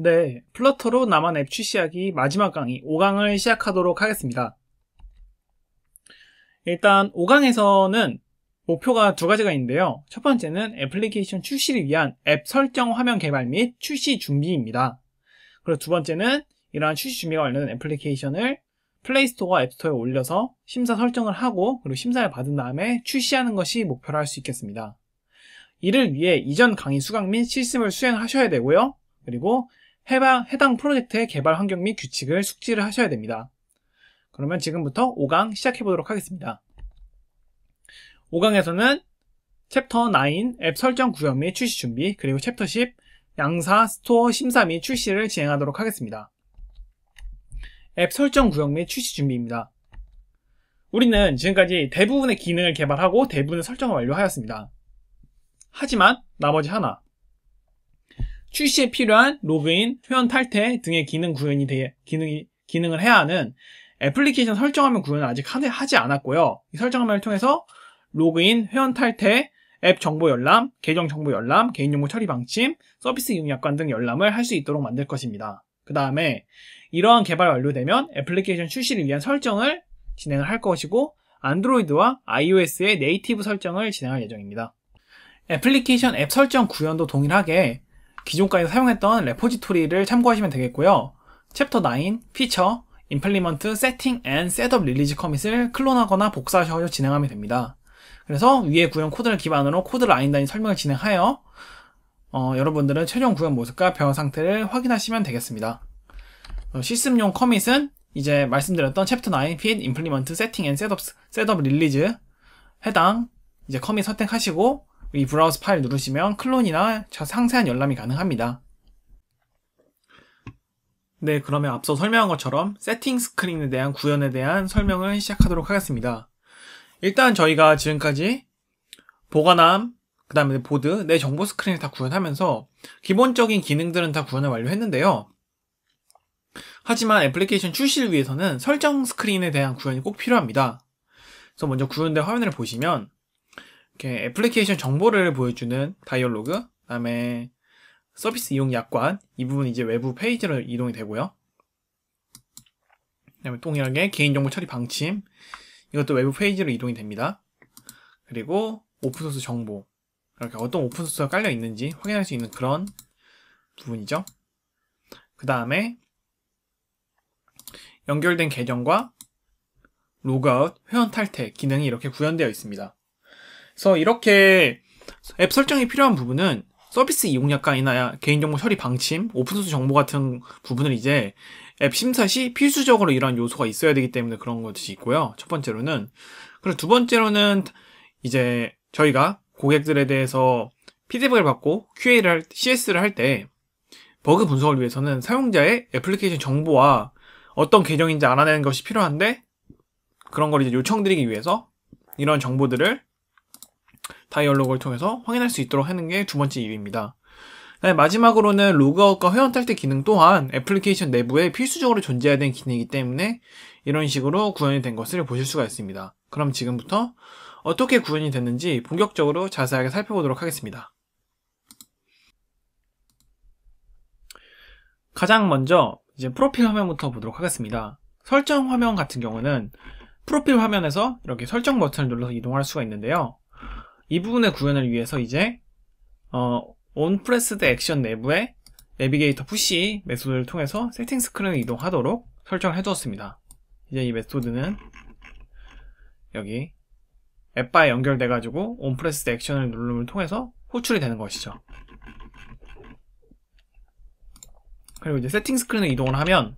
네, 플러터로 남한 앱 출시하기 마지막 강의 5강을 시작하도록 하겠습니다. 일단 5강에서는 목표가 두 가지가 있는데요. 첫 번째는 애플리케이션 출시를 위한 앱 설정 화면 개발 및 출시 준비입니다. 그리고 두 번째는 이러한 출시 준비가 관련된 애플리케이션을 플레이스토어 와 앱스토어에 올려서 심사 설정을 하고 그리고 심사를 받은 다음에 출시하는 것이 목표로 할 수 있겠습니다. 이를 위해 이전 강의 수강 및 실습을 수행하셔야 되고요. 그리고 해당, 해당 프로젝트의 개발 환경 및 규칙을 숙지를 하셔야 됩니다. 그러면 지금부터 5강 시작해 보도록 하겠습니다. 5강에서는 챕터 9 앱 설정 구현 및 출시 준비 그리고 챕터 10 양사 스토어 심사 및 출시를 진행하도록 하겠습니다. 앱 설정 구역 및 출시 준비입니다. 우리는 지금까지 대부분의 기능을 개발하고 대부분의 설정을 완료하였습니다. 하지만 나머지 하나, 출시에 필요한 로그인, 회원 탈퇴 등의 기능 구현이 되, 기능이, 기능을 해야 하는 애플리케이션 설정화면 구현을 아직 하지 않았고요. 이 설정화면을 통해서 로그인, 회원 탈퇴, 앱 정보 열람, 계정 정보 열람, 개인정보 처리 방침, 서비스 이용 약관 등 열람을 할 수 있도록 만들 것입니다. 그 다음에 이러한 개발 완료되면 애플리케이션 출시를 위한 설정을 진행을 할 것이고 안드로이드와 iOS의 네이티브 설정을 진행할 예정입니다. 애플리케이션 앱 설정 구현도 동일하게 기존까지 사용했던 레포지토리를 참고하시면 되겠고요. 챕터 9, 피처, 임플리먼트, 세팅, 앤 셋업 릴리즈 커밋을 클론하거나 복사하셔서 진행하면 됩니다. 그래서 위에 구현 코드를 기반으로 코드 라인 단위 설명을 진행하여 어, 여러분들은 최종 구현 모습과 변화 상태를 확인하시면 되겠습니다. 어, 시스템용 커밋은 이제 말씀드렸던 챕터 9 핏, 임플리먼트, 세팅 앤 셋업, 셋업 릴리즈 해당 이제 커밋 선택하시고 이 브라우스 파일 누르시면 클론이나 상세한 열람이 가능합니다. 네, 그러면 앞서 설명한 것처럼 세팅 스크린에 대한 구현에 대한 설명을 시작하도록 하겠습니다. 일단 저희가 지금까지 보관함, 그 다음에 보드, 내 네 정보 스크린을 다 구현하면서 기본적인 기능들은 다 구현을 완료했는데요. 하지만 애플리케이션 출시를 위해서는 설정 스크린에 대한 구현이 꼭 필요합니다. 그래서 먼저 구현된 화면을 보시면 이렇게 애플리케이션 정보를 보여주는 다이얼로그, 그다음에 서비스 이용 약관 이 부분 이제 외부 페이지로 이동이 되고요. 그다음에 동일하게 개인정보 처리 방침 이것도 외부 페이지로 이동이 됩니다. 그리고 오픈소스 정보 이렇게 어떤 오픈소스가 깔려 있는지 확인할 수 있는 그런 부분이죠. 그 다음에 연결된 계정과 로그아웃, 회원 탈퇴 기능이 이렇게 구현되어 있습니다. 그래서 이렇게 앱 설정이 필요한 부분은 서비스 이용 약관이나 개인정보 처리 방침, 오픈소스 정보 같은 부분을 이제 앱 심사 시 필수적으로 이러한 요소가 있어야 되기 때문에 그런 것이 있고요. 첫 번째로는 그리고 두 번째로는 이제 저희가 고객들에 대해서 피드백을 받고 QA를 할, CS를 할 때 버그 분석을 위해서는 사용자의 애플리케이션 정보와 어떤 계정인지 알아내는 것이 필요한데 그런 걸 이제 요청드리기 위해서 이런 정보들을 다이얼로그를 통해서 확인할 수 있도록 하는 게 두 번째 이유입니다. 네, 마지막으로는 로그아웃과 회원 탈퇴 기능 또한 애플리케이션 내부에 필수적으로 존재해야 되는 기능이기 때문에 이런 식으로 구현이 된 것을 보실 수가 있습니다. 그럼 지금부터 어떻게 구현이 됐는지 본격적으로 자세하게 살펴보도록 하겠습니다. 가장 먼저 이제 프로필 화면부터 보도록 하겠습니다. 설정 화면 같은 경우는 프로필 화면에서 이렇게 설정 버튼을 눌러서 이동할 수가 있는데요. 이 부분의 구현을 위해서 이제 어, 온프레스드 액션 내부에 내비게이터 푸시 메소드를 통해서 세팅 스크린을 이동하도록 설정을 해두었습니다. 이제 이 메소드는 여기 앱바에 연결돼가지고 온프레스드 액션을 누름을 통해서 호출이 되는 것이죠. 그리고 이제 세팅 스크린을 이동을 하면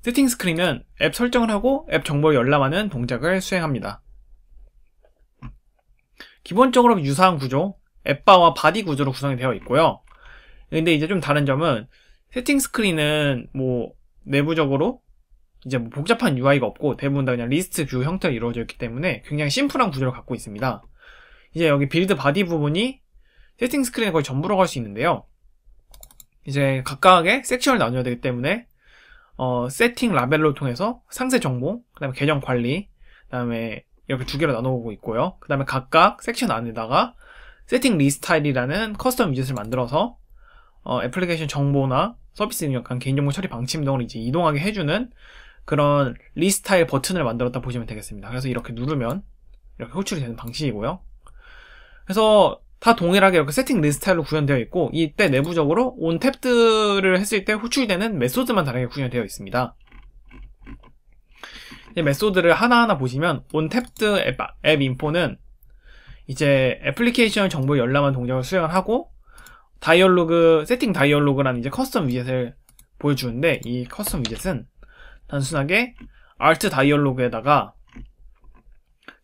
세팅 스크린은 앱 설정을 하고 앱 정보를 열람하는 동작을 수행합니다. 기본적으로 유사한 구조, 앱바와 바디 구조로 구성이 되어 있고요. 근데 이제 좀 다른 점은 세팅 스크린은 뭐 내부적으로 이제 뭐 복잡한 UI가 없고 대부분 다 그냥 리스트 뷰 형태로 이루어져 있기 때문에 굉장히 심플한 구조를 갖고 있습니다. 이제 여기 빌드 바디 부분이 세팅 스크린에 거의 전부라고 할수 있는데요. 이제 각각의 섹션을 나눠야 되기 때문에 어, 세팅 라벨로 통해서 상세 정보, 그다음에 개념 관리, 그다음에 이렇게 두 개로 나눠보고 있고요. 그다음에 각각 섹션 안에다가 세팅 리스타일이라는 커스텀 위젯을 만들어서 어, 애플리케이션 정보나 서비스 능력 한 그러니까 개인정보 처리 방침 등을 이제 이동하게 해주는 그런 리스타일 버튼을 만들었다 보시면 되겠습니다. 그래서 이렇게 누르면 이렇게 호출이 되는 방식이고요. 그래서 다 동일하게 이렇게 세팅 리스트로 구현되어 있고 이때 내부적으로 온 탭들을 했을 때 호출되는 메소드만 다르게 구현되어 있습니다. 이 메소드를 하나하나 보시면 온 탭드 앱, 앱 인포는 이제 애플리케이션 정보 열람한 동작을 수행을 하고 다이얼로그 세팅 다이얼로그라는 이제 커스텀 위젯을 보여주는데 이 커스텀 위젯은 단순하게 알트 다이얼로그에다가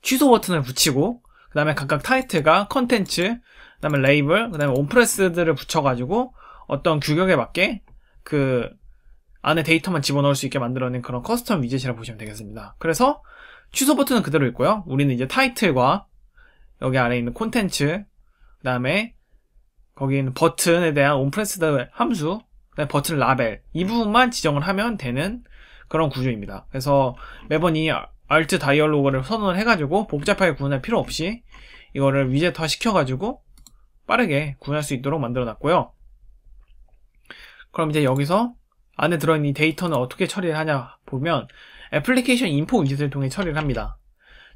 취소 버튼을 붙이고 그 다음에 각각 타이틀과 컨텐츠, 그 다음에 레이블, 그 다음에 온프레스들을 붙여가지고 어떤 규격에 맞게 그 안에 데이터만 집어넣을 수 있게 만들어낸 그런 커스텀 위젯이라고 보시면 되겠습니다. 그래서 취소 버튼은 그대로 있고요. 우리는 이제 타이틀과 여기 아래에 있는 콘텐츠, 그 다음에 거기 있는 버튼에 대한 온프레스 함수, 그다음에 버튼 라벨 이 부분만 지정을 하면 되는 그런 구조입니다. 그래서 매번 이 알트 다이얼로그를 선언을 해가지고 복잡하게 구분할 필요 없이 이거를 위젯화 시켜가지고 빠르게 구현할 수 있도록 만들어놨고요. 그럼 이제 여기서 안에 들어있는 이 데이터는 어떻게 처리를 하냐 보면 애플리케이션 인포 위젯을 통해 처리를 합니다.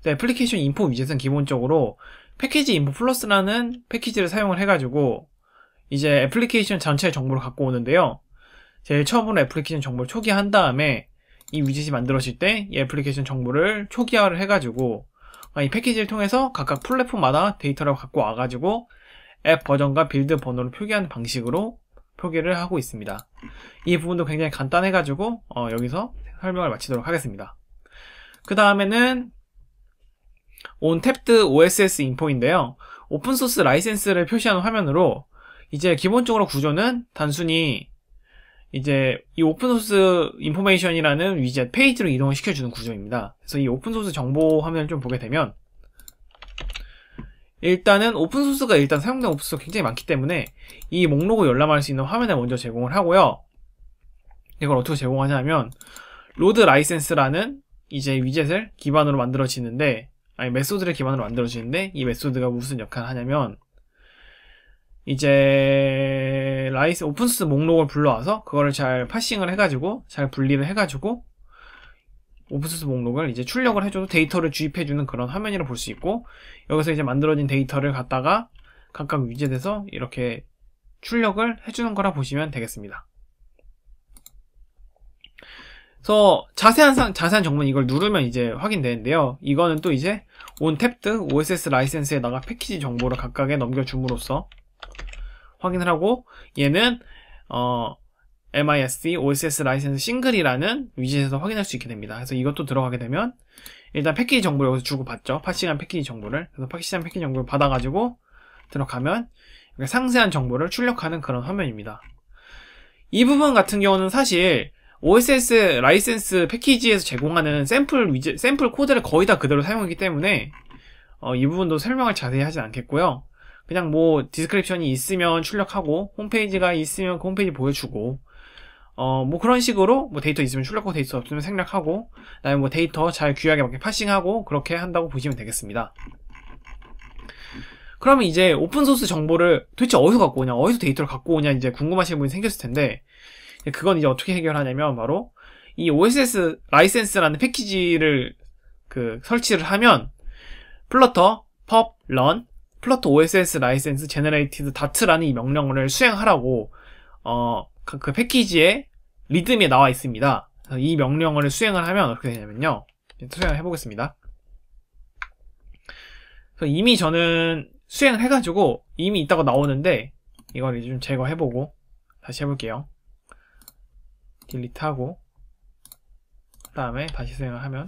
애플리케이션 인포 위젯은 기본적으로 패키지 인포 플러스라는 패키지를 사용을 해가지고 이제 애플리케이션 전체 정보를 갖고 오는데요. 제일 처음으로 애플리케이션 정보를 초기화한 다음에 이 위젯이 만들어질 때 이 애플리케이션 정보를 초기화를 해가지고 이 패키지를 통해서 각각 플랫폼마다 데이터를 갖고 와가지고 앱 버전과 빌드 번호를 표기하는 방식으로 표기를 하고 있습니다. 이 부분도 굉장히 간단해가지고 어, 여기서 설명을 마치도록 하겠습니다. 그 다음에는 온탭드 OSS 인포인데요. 오픈소스 라이센스를 표시하는 화면으로 이제 기본적으로 구조는 단순히 이제 이 오픈소스 인포메이션이라는 위젯 페이지로 이동을 시켜주는 구조입니다. 그래서 이 오픈소스 정보 화면을 좀 보게 되면 일단은 오픈소스가 일단 사용된 오픈소스가 굉장히 많기 때문에 이 목록을 열람할 수 있는 화면을 먼저 제공을 하고요. 이걸 어떻게 제공하냐면 로드 라이센스라는 이제 위젯을 기반으로 만들어지는데 아니 메소드를 기반으로 만들어지는데 이 메소드가 무슨 역할을 하냐면 이제 라이스 오픈스 목록을 불러와서 그거를 잘 파싱을 해가지고 잘 분리를 해가지고 오픈스 목록을 이제 출력을 해줘도 데이터를 주입해주는 그런 화면이라 볼수 있고 여기서 이제 만들어진 데이터를 갖다가 각각 위젯에서 이렇게 출력을 해주는 거라 보시면 되겠습니다. 그래서 자세한 상, 자세한 정보는 이걸 누르면 이제 확인되는데요. 이거는 또 이제 온 탭드 OSS 라이센스에다가 패키지 정보를 각각에 넘겨줌으로써 확인을 하고 얘는 어, MISC OSS 라이센스 싱글이라는 위젯에서 확인할 수 있게 됩니다. 그래서 이것도 들어가게 되면 일단 패키지 정보를 여기서 주고받죠. 파시간 패키지 정보를. 그래서 파시간 패키지 정보를 받아가지고 들어가면 상세한 정보를 출력하는 그런 화면입니다. 이 부분 같은 경우는 사실 OSS 라이센스 패키지에서 제공하는 샘플 위젯, 샘플 코드를 거의 다 그대로 사용하기 때문에 어, 이 부분도 설명을 자세히 하진 않겠고요. 그냥 뭐 디스크립션이 있으면 출력하고 홈페이지가 있으면 그 홈페이지 보여주고 어 뭐 그런 식으로 뭐 데이터 있으면 출력하고 데이터 없으면 생략하고 그다음에 뭐 데이터 잘귀하에 맞게 파싱하고 그렇게 한다고 보시면 되겠습니다. 그러면 이제 오픈소스 정보를 도대체 어디서 갖고 오냐, 어디서 데이터를 갖고 오냐 이제 궁금하신 분이 생겼을 텐데 그건 이제 어떻게 해결하냐면 바로 이 OSS 라이센스라는 패키지를 그 설치를 하면 플러터, 펍, 런, 플러터 OSS 라이센스 제너레이티드 다트라는 이 명령어를 수행하라고 어, 그, 그패키지에 리듬에 나와 있습니다. 이 명령어를 수행을 하면 어떻게 되냐면요. 수행을 해보겠습니다. 이미 저는 수행을 해가지고 이미 있다고 나오는데 이걸 이제 좀 제거해보고 다시 해볼게요. 딜리트하고 그 다음에 다시 수행을 하면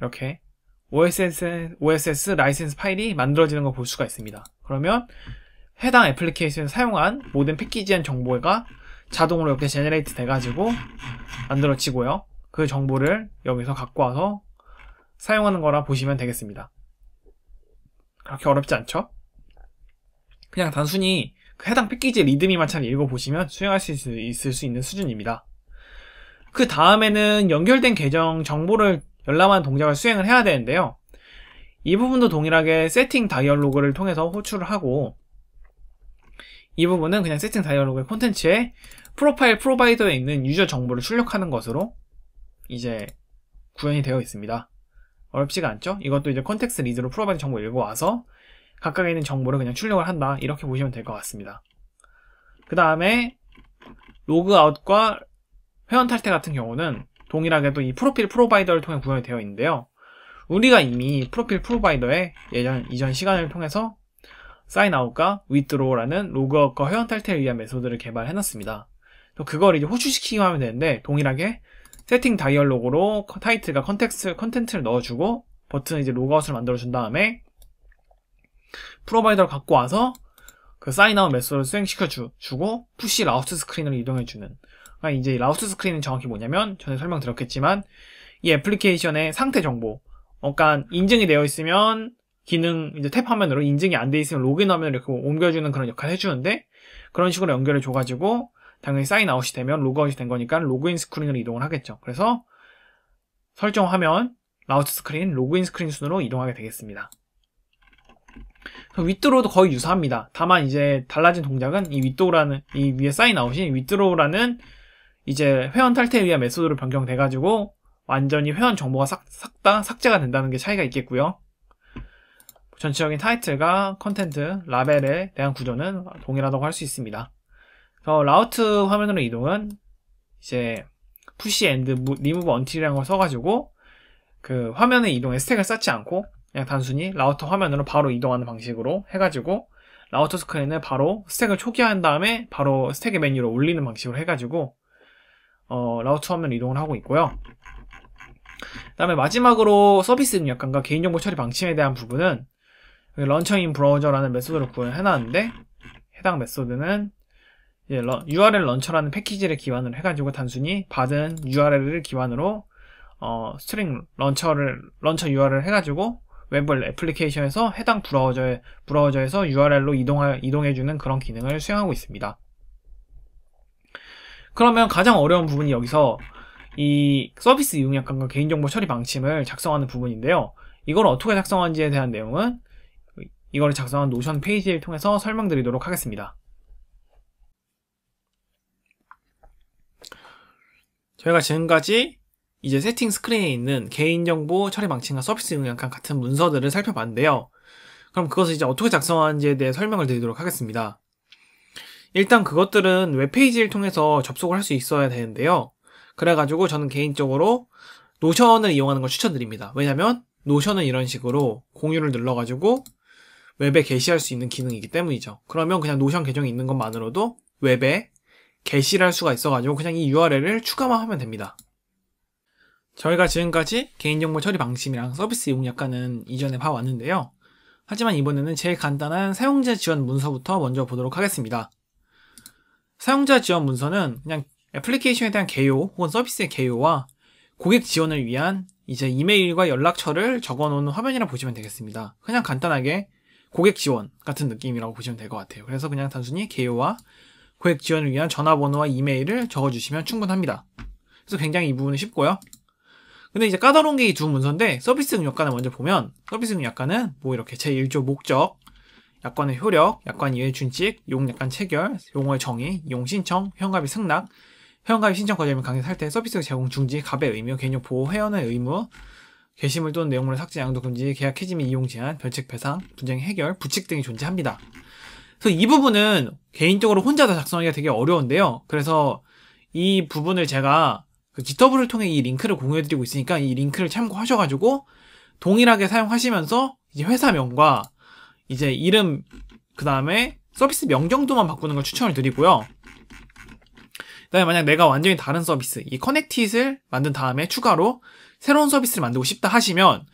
이렇게 OSS, OSS 라이센스 파일이 만들어지는 걸 볼 수가 있습니다. 그러면 해당 애플리케이션을 사용한 모든 패키지한 정보가 자동으로 이렇게 제네레이트 돼가지고 만들어지고요. 그 정보를 여기서 갖고 와서 사용하는 거라 보시면 되겠습니다. 그렇게 어렵지 않죠? 그냥 단순히 그 해당 패키지의 리듬이만 잘 읽어보시면 수행할 수 있을 수 있는 수준입니다. 그 다음에는 연결된 계정 정보를 열람한 동작을 수행을 해야 되는데요. 이 부분도 동일하게 세팅 다이얼로그를 통해서 호출을 하고 이 부분은 그냥 세팅 다이얼로그의 콘텐츠에 프로파일 프로바이더에 있는 유저 정보를 출력하는 것으로 이제 구현이 되어 있습니다. 어렵지가 않죠? 이것도 이제 컨텍스 리드로 프로바이더 정보 읽어와서 각각에 있는 정보를 그냥 출력을 한다. 이렇게 보시면 될 것 같습니다. 그 다음에 로그아웃과 회원 탈퇴 같은 경우는 동일하게도 이 프로필 프로바이더를 통해 구현이 되어 있는데요. 우리가 이미 프로필 프로바이더의 예전 이전 시간을 통해서 사인아웃과 위드로우라는 로그아웃과 회원 탈퇴를 위한 메소드를 개발해놨습니다. 그걸 이제 호출시키기만 하면 되는데 동일하게 세팅 다이얼로그로 타이틀과 컨텍스 컨텐츠를 넣어주고 버튼 이제 로그아웃을 만들어준 다음에 프로바이더를 갖고 와서 그 사인아웃 메소드를 수행시켜 주, 주고 푸시 라우스 스크린으로 이동해주는 그 이제 라우스 스크린은 정확히 뭐냐면 전에 설명드렸겠지만 이 애플리케이션의 상태 정보 그러니까 인증이 되어 있으면 기능 이제 탭 화면으로 인증이 안돼 있으면 로그인 화면을 이렇게 뭐 옮겨주는 그런 역할을 해주는데 그런 식으로 연결을 줘가지고 당연히 사인 아웃이 되면 로그아웃이 된 거니까 로그인 스크린으로 이동을 하겠죠. 그래서 설정 화면 라우스 스크린, 로그인 스크린 순으로 이동하게 되겠습니다. 윗드로우도 거의 유사합니다. 다만 이제 달라진 동작은 이 윗도우라는 이 위에 사인 아웃이 윗드로우라는 이제 회원 탈퇴에 의한 메소드로 변경돼가지고 완전히 회원 정보가 싹다 삭제가 된다는 게 차이가 있겠고요. 전체적인 타이틀과 컨텐트, 라벨에 대한 구조는 동일하다고 할 수 있습니다. 그래서 라우트 화면으로 이동은 이제 푸시 앤드 리무브 언틸이라는 걸 써가지고 그 화면에 이동해 스택을 쌓지 않고 그냥 단순히 라우터 화면으로 바로 이동하는 방식으로 해가지고 라우터 스크린에 바로 스택을 초기화한 다음에 바로 스택의 메뉴로 올리는 방식으로 해가지고 어, 라우터 화면 이동을 하고 있고요. 그다음에 마지막으로 서비스 입력감과 개인정보 처리 방침에 대한 부분은 런처인 브라우저라는 메소드를 구현해 놨는데 해당 메소드는 URL 런처라는 패키지를 기반으로 해가지고 단순히 받은 URL을 기반으로 어, 스트링 런처를 런처 URL을 해가지고 웹 애플리케이션에서 해당 브라우저에 브라우저에서 URL로 이동할 이동해주는 그런 기능을 수행하고 있습니다. 그러면 가장 어려운 부분이 여기서 이 서비스 이용 약관과 개인정보 처리 방침을 작성하는 부분인데요. 이걸 어떻게 작성하는지에 대한 내용은 이걸 작성한 노션 페이지를 통해서 설명드리도록 하겠습니다. 저희가 지금까지 이제 세팅 스크린에 있는 개인정보 처리 방침과 서비스 이용 약관 같은 문서들을 살펴봤는데요. 그럼 그것을 이제 어떻게 작성하는지에 대해 설명을 드리도록 하겠습니다. 일단 그것들은 웹페이지를 통해서 접속을 할 수 있어야 되는데요. 그래가지고 저는 개인적으로 노션을 이용하는 걸 추천드립니다. 왜냐면 노션은 이런 식으로 공유를 눌러가지고 웹에 게시할 수 있는 기능이기 때문이죠. 그러면 그냥 노션 계정이 있는 것만으로도 웹에 게시를 할 수가 있어가지고 그냥 이 URL을 추가만 하면 됩니다. 저희가 지금까지 개인정보 처리 방침이랑 서비스 이용 약관은 이전에 봐왔는데요. 하지만 이번에는 제일 간단한 사용자 지원 문서부터 먼저 보도록 하겠습니다. 사용자 지원 문서는 그냥 애플리케이션에 대한 개요 혹은 서비스의 개요와 고객 지원을 위한 이제 이메일과 연락처를 적어놓은 화면이라 고 보시면 되겠습니다. 그냥 간단하게 고객 지원 같은 느낌이라고 보시면 될 것 같아요. 그래서 그냥 단순히 개요와 고객 지원을 위한 전화번호와 이메일을 적어주시면 충분합니다. 그래서 굉장히 이 부분은 쉽고요. 근데 이제 까다로운 게 이 두 문서인데 서비스 능력과는 먼저 보면 서비스 능력과는 뭐 이렇게 제1조 목적, 약관의 효력, 약관 이외의 준칙, 용약관 체결, 용어의 정의, 용 신청, 회원가입의 승낙, 회원가입 신청 과정이 강제 살때 서비스 제공 중지, 갑의 의무, 개념 보호, 회원의 의무, 게시물 또는 내용물의 삭제, 양도 금지, 계약 해지 및 이용 제한, 별책 배상, 분쟁 해결, 부칙 등이 존재합니다. 그래서 이 부분은 개인적으로 혼자 서 작성하기가 되게 어려운데요. 그래서 이 부분을 제가 그 기터브를 통해 이 링크를 공유해드리고 있으니까 이 링크를 참고하셔가지고 동일하게 사용하시면서 이제 회사명과 이제 이름 그 다음에 서비스 명 정도만 바꾸는 걸 추천을 드리고요. 그다음에 만약 내가 완전히 다른 서비스, 이 커넥티잇을 만든 다음에 추가로 새로운 서비스를 만들고 싶다 하시면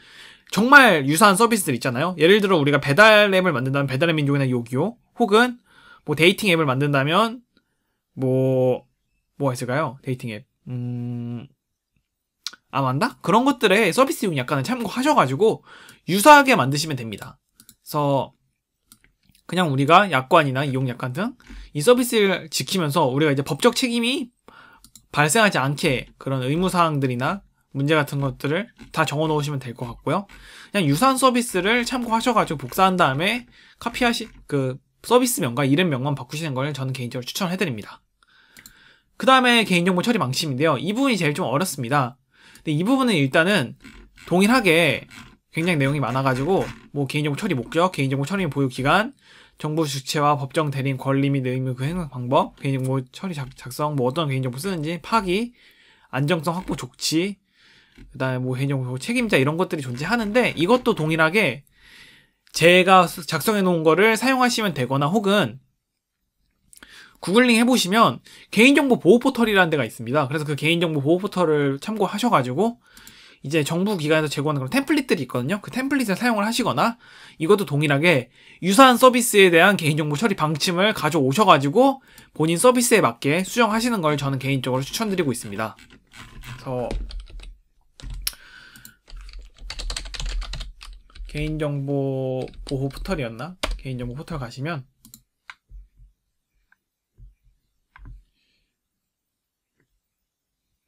정말 유사한 서비스들 있잖아요. 예를 들어 우리가 배달 앱을 만든다면 배달의 민족이나 요기요, 혹은 뭐 데이팅 앱을 만든다면 뭐 뭐가 있을까요? 데이팅 앱, 음, 아맞다 그런 것들의 서비스용 약간은 참고하셔가지고 유사하게 만드시면 됩니다. 그래서 그냥 우리가 약관이나 이용약관 등 이 서비스를 지키면서 우리가 이제 법적 책임이 발생하지 않게 그런 의무사항들이나 문제 같은 것들을 다 적어 놓으시면 될 것 같고요. 그냥 유사한 서비스를 참고하셔가지고 복사한 다음에 카피하시, 그 서비스명과 이름명만 바꾸시는 걸 저는 개인적으로 추천해드립니다. 그 다음에 개인정보 처리 방침인데요. 이 부분이 제일 좀 어렵습니다. 근데 이 부분은 일단은 동일하게 굉장히 내용이 많아가지고 뭐 개인정보 처리 목적, 개인정보 처리 및 보유 기간, 정보 주체와 법정 대리인 권리 및 의무 그 행사 방법, 개인정보 처리 작, 작성, 뭐 어떤 개인정보 쓰는지 파기, 안정성 확보 조치, 그다음에 뭐 개인정보 책임자 이런 것들이 존재하는데 이것도 동일하게 제가 작성해 놓은 거를 사용하시면 되거나 혹은 구글링 해보시면 개인정보 보호 포털이라는 데가 있습니다. 그래서 그 개인정보 보호 포털을 참고하셔가지고 이제 정부 기관에서 제공하는 그런 템플릿들이 있거든요. 그 템플릿을 사용을 하시거나 이것도 동일하게 유사한 서비스에 대한 개인정보 처리 방침을 가져오셔가지고 본인 서비스에 맞게 수정하시는 걸 저는 개인적으로 추천드리고 있습니다. 그래서 개인정보 보호 포털이었나? 개인정보 포털 가시면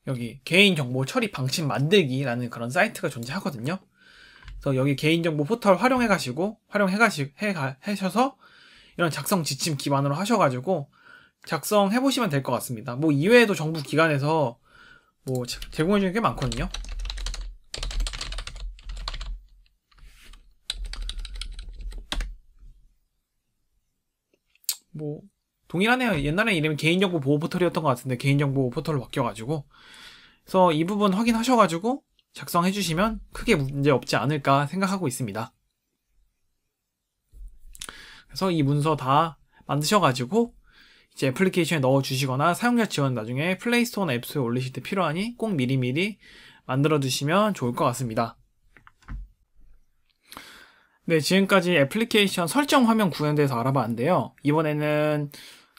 여기 개인정보 처리 방침 만들기라는 그런 사이트가 존재하거든요. 그래서 여기 개인정보 포털 활용해 가시고 활용해 가시 해셔서 이런 작성 지침 기반으로 하셔가지고 작성해 보시면 될 것 같습니다. 뭐 이외에도 정부 기관에서 뭐 제공해 주는 게 많거든요. 뭐 동일하네요. 옛날에 이름이 개인정보 보호 포털이었던 것 같은데 개인정보 포털로 바뀌어가지고 그래서 이 부분 확인하셔가지고 작성해 주시면 크게 문제 없지 않을까 생각하고 있습니다. 그래서 이 문서 다 만드셔가지고 이제 애플리케이션에 넣어 주시거나 사용자 지원 나중에 플레이스토어나 앱스에 올리실 때 필요하니 꼭 미리미리 만들어 주시면 좋을 것 같습니다. 네, 지금까지 애플리케이션 설정 화면 구현에 대해서 알아봤는데요. 이번에는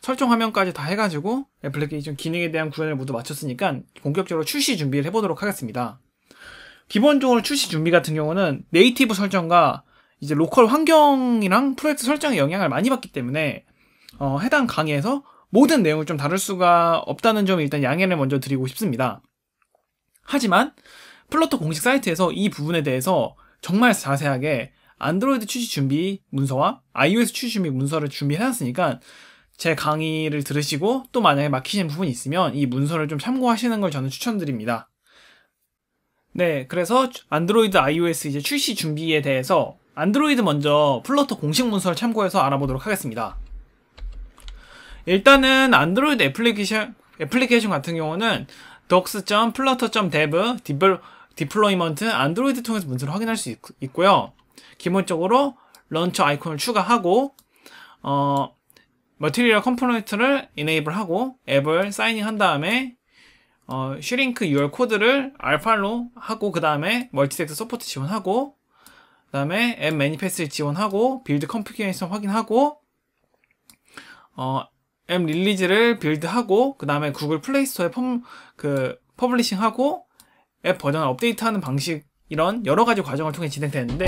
설정 화면까지 다 해가지고 애플리케이션 기능에 대한 구현을 모두 마쳤으니까 본격적으로 출시 준비를 해보도록 하겠습니다. 기본적으로 출시 준비 같은 경우는 네이티브 설정과 이제 로컬 환경이랑 프로젝트 설정의 영향을 많이 받기 때문에 어, 해당 강의에서 모든 내용을 좀 다룰 수가 없다는 점 일단 양해를 먼저 드리고 싶습니다. 하지만 플러터 공식 사이트에서 이 부분에 대해서 정말 자세하게 안드로이드 출시 준비 문서와 iOS 출시 준비 문서를 준비해놨으니까 제 강의를 들으시고 또 만약에 막히신 부분이 있으면 이 문서를 좀 참고하시는 걸 저는 추천드립니다. 네, 그래서 안드로이드 iOS 이제 출시 준비에 대해서 안드로이드 먼저 플러터 공식 문서를 참고해서 알아보도록 하겠습니다. 일단은 안드로이드 애플리케이션, 애플리케이션 같은 경우는 docs.flutter.dev 디플로이먼트 안드로이드 통해서 문서를 확인할 수 있, 고요 기본적으로 런처 아이콘을 추가하고 어, 머티리얼 컴포넌트를 enable하고 앱을 사인닝한 다음에 어, 슈링크 UR 코드를 알파로 하고 그 다음에 멀티텍스 서포트 지원하고 그 다음에 앱 매니페스트 지원하고 빌드 컴피규레이션 확인하고 어, 앱 릴리즈를 빌드하고 그 다음에 구글 플레이스토어에 펌, 그 퍼블리싱하고 앱 버전을 업데이트하는 방식 이런 여러 가지 과정을 통해 진행되는데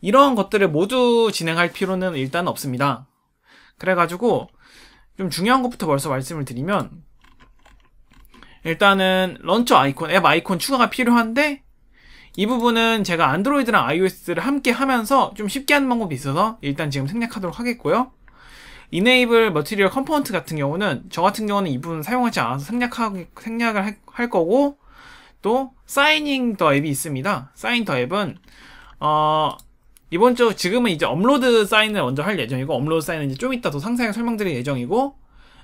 이러한 것들을 모두 진행할 필요는 일단 없습니다. 그래가지고 좀 중요한 것부터 벌써 말씀을 드리면 일단은 런처 아이콘, 앱 아이콘 추가가 필요한데 이 부분은 제가 안드로이드랑 iOS를 함께 하면서 좀 쉽게 하는 방법이 있어서 일단 지금 생략하도록 하겠고요. 이네이블 머티리얼 컴포넌트 같은 경우는 저 같은 경우는 이 부분 사용하지 않아서 생략하, 생략을 할 거고 또 사이닝 더 앱이 있습니다. 사인 더 앱은 어, 이번 주 지금은 이제 업로드 사인을 먼저 할 예정이고 업로드 사인은 이제 좀 이따 더 상세하게 설명드릴 예정이고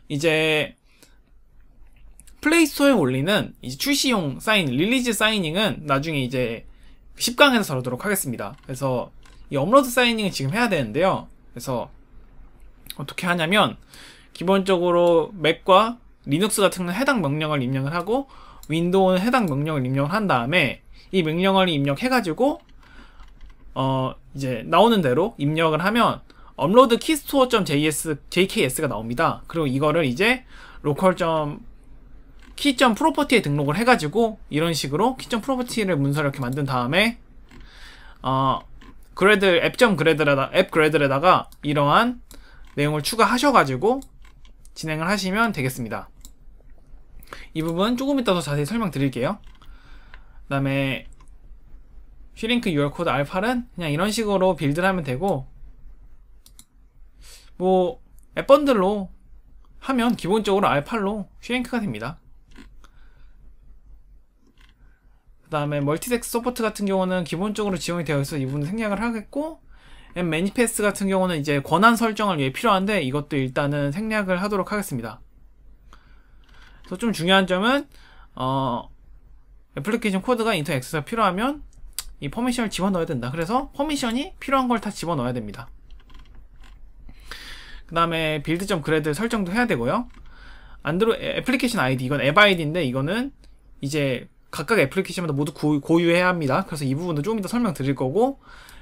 이제 플레이스토어에 올리는 이제 출시용 사인 릴리즈 사이닝은 나중에 이제 10강에서 다루도록 하겠습니다. 그래서 이 업로드 사이닝을 지금 해야 되는데요. 그래서 어떻게 하냐면 기본적으로 맥과 리눅스 같은 경우는 해당 명령을 입력을 하고 윈도우는 해당 명령을 입력을 한 다음에 이 명령을 입력해가지고 어 이제 나오는 대로 입력을 하면 업로드 키스 y 어 t j s jks가 나옵니다. 그리고 이거를 이제 로컬 키점 key.property에 프로퍼티 등록을 해 가지고 이런 식으로 key.property를 문서를 이렇게 만든 다음에 어 그래드 앱점 그래드에다 앱 그래드에다가 이러한 내용을 추가하셔 가지고 진행을 하시면 되겠습니다. 이 부분 조금 이따 더 자세히 설명드릴게요. 그 다음에 슈링크 UR코드 알파는 그냥 이런 식으로 빌드를 하면 되고 뭐 앱번들로 하면 기본적으로 알파로 슈링크가 됩니다 그 다음에 멀티텍스 서포트 같은 경우는 기본적으로 지원이 되어 있어 이 부분 생략을 하겠고 앱 매니페스트 같은 경우는 이제 권한 설정을 위해 필요한데 이것도 일단은 생략을 하도록 하겠습니다 그래서 좀 중요한 점은 어, 애플리케이션 코드가 인터 액세스가 필요하면 이 퍼미션을 집어넣어야 된다. 그래서 퍼미션이 필요한 걸 다 집어넣어야 됩니다. 그 다음에 빌드점 그래드 설정도 해야 되고요. 안드로 애플리케이션 아이디 이건 앱 아이디인데 이거는 이제 각각 애플리케이션마다 모두 고유, 해야 합니다. 그래서 이 부분도 조금 이따 설명 드릴 거고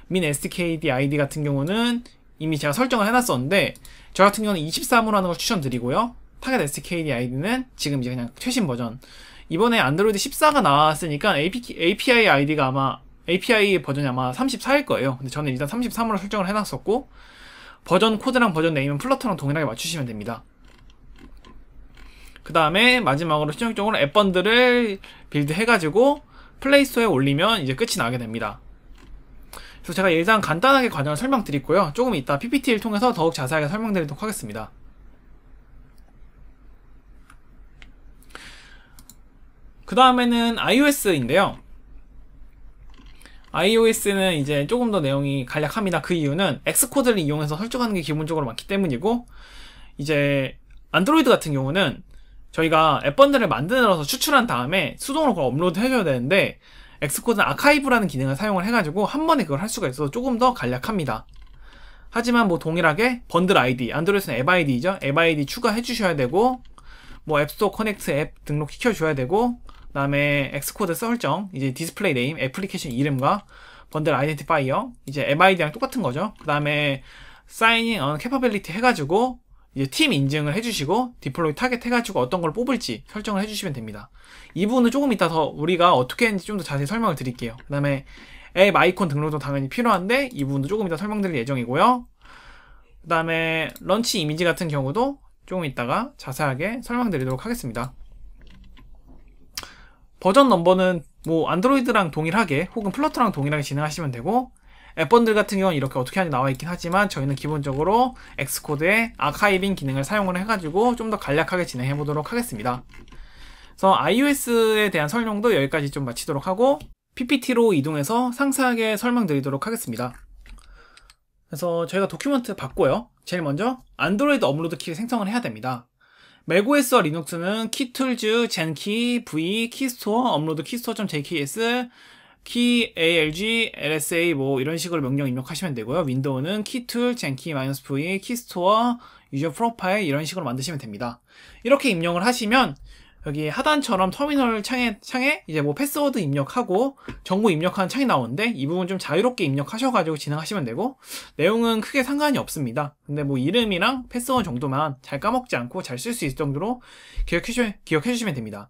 민 s k d 아이디 같은 경우는 이미 제가 설정을 해놨었는데 저 같은 경우는 23으로 하는 걸 추천드리고요. 타겟 s k d 아이디는 지금 이제 그냥 최신 버전 이번에 안드로이드 14가 나왔으니까 API 아이디가 아마 API 버전이 아마 34일 거예요. 근데 저는 일단 33으로 설정을 해놨었고 버전 코드랑 버전 네임은 플러터랑 동일하게 맞추시면 됩니다. 그 다음에 마지막으로 실용적으로 앱 번들을 빌드 해가지고 플레이스토어에 올리면 이제 끝이 나게 됩니다. 그래서 제가 일단 간단하게 과정을 설명드리고요. 조금 이따 PPT를 통해서 더욱 자세하게 설명드리도록 하겠습니다. 그 다음에는 iOS인데요. iOS는 이제 조금 더 내용이 간략합니다. 그 이유는 엑스코드를 이용해서 설정하는 게 기본적으로 많기 때문이고 이제 안드로이드 같은 경우는 저희가 앱 번들을 만들어서 추출한 다음에 수동으로 그걸 업로드 해줘야 되는데 엑스코드는 아카이브라는 기능을 사용을 해가지고 한 번에 그걸 할 수가 있어서 조금 더 간략합니다. 하지만 뭐 동일하게 번들 아이디, 안드로이드는 앱 아이디죠. 앱 아이디 추가해 주셔야 되고 뭐 앱스토어 커넥트 앱 등록시켜 줘야 되고 그다음에 엑스코드 설정, 이제 디스플레이 네임, 애플리케이션 이름과 번들 아이덴티파이어, 이제 MID랑 똑같은 거죠. 그다음에 사인인언 캐퍼빌리티 어, 해가지고 이제 팀 인증을 해주시고 디플로이 타겟 해가지고 어떤 걸 뽑을지 설정을 해주시면 됩니다. 이 부분은 조금 이따 더 우리가 어떻게 했는지 좀 더 자세히 설명을 드릴게요. 그 다음에 앱 아이콘 등록도 당연히 필요한데 이 부분도 조금 이따 설명드릴 예정이고요. 그 다음에 런치 이미지 같은 경우도 조금 이따가 자세하게 설명드리도록 하겠습니다. 버전 넘버는 뭐 안드로이드랑 동일하게 혹은 플러터랑 동일하게 진행하시면 되고 앱번들 같은 경우는 이렇게 어떻게 하는지 나와 있긴 하지만 저희는 기본적으로 엑스코드의 아카이빙 기능을 사용을 해가지고 좀 더 간략하게 진행해 보도록 하겠습니다. 그래서 iOS에 대한 설명도 여기까지 좀 마치도록 하고 PPT로 이동해서 상세하게 설명드리도록 하겠습니다. 그래서 저희가 도큐먼트 받고요. 제일 먼저 안드로이드 업로드 키를 생성을 해야 됩니다. 맥OS와 리눅스는 키툴즈, 젠키, v, 키스토어, 업로드 키스토어.jks, 키 alg, lsa 뭐 이런 식으로 명령 입력하시면 되고요. 윈도우는 키툴, 젠키, 마이너스 v, 키스토어, 유저 프로파일 이런 식으로 만드시면 됩니다. 이렇게 입력을 하시면 여기 하단처럼 터미널 창에, 창에 이제 뭐 패스워드 입력하고 정보 입력하는 창이 나오는데 이 부분 좀 자유롭게 입력하셔가지고 진행하시면 되고 내용은 크게 상관이 없습니다. 근데 뭐 이름이랑 패스워드 정도만 잘 까먹지 않고 잘 쓸 수 있을 정도로 기억해, 기억해 주시면 됩니다.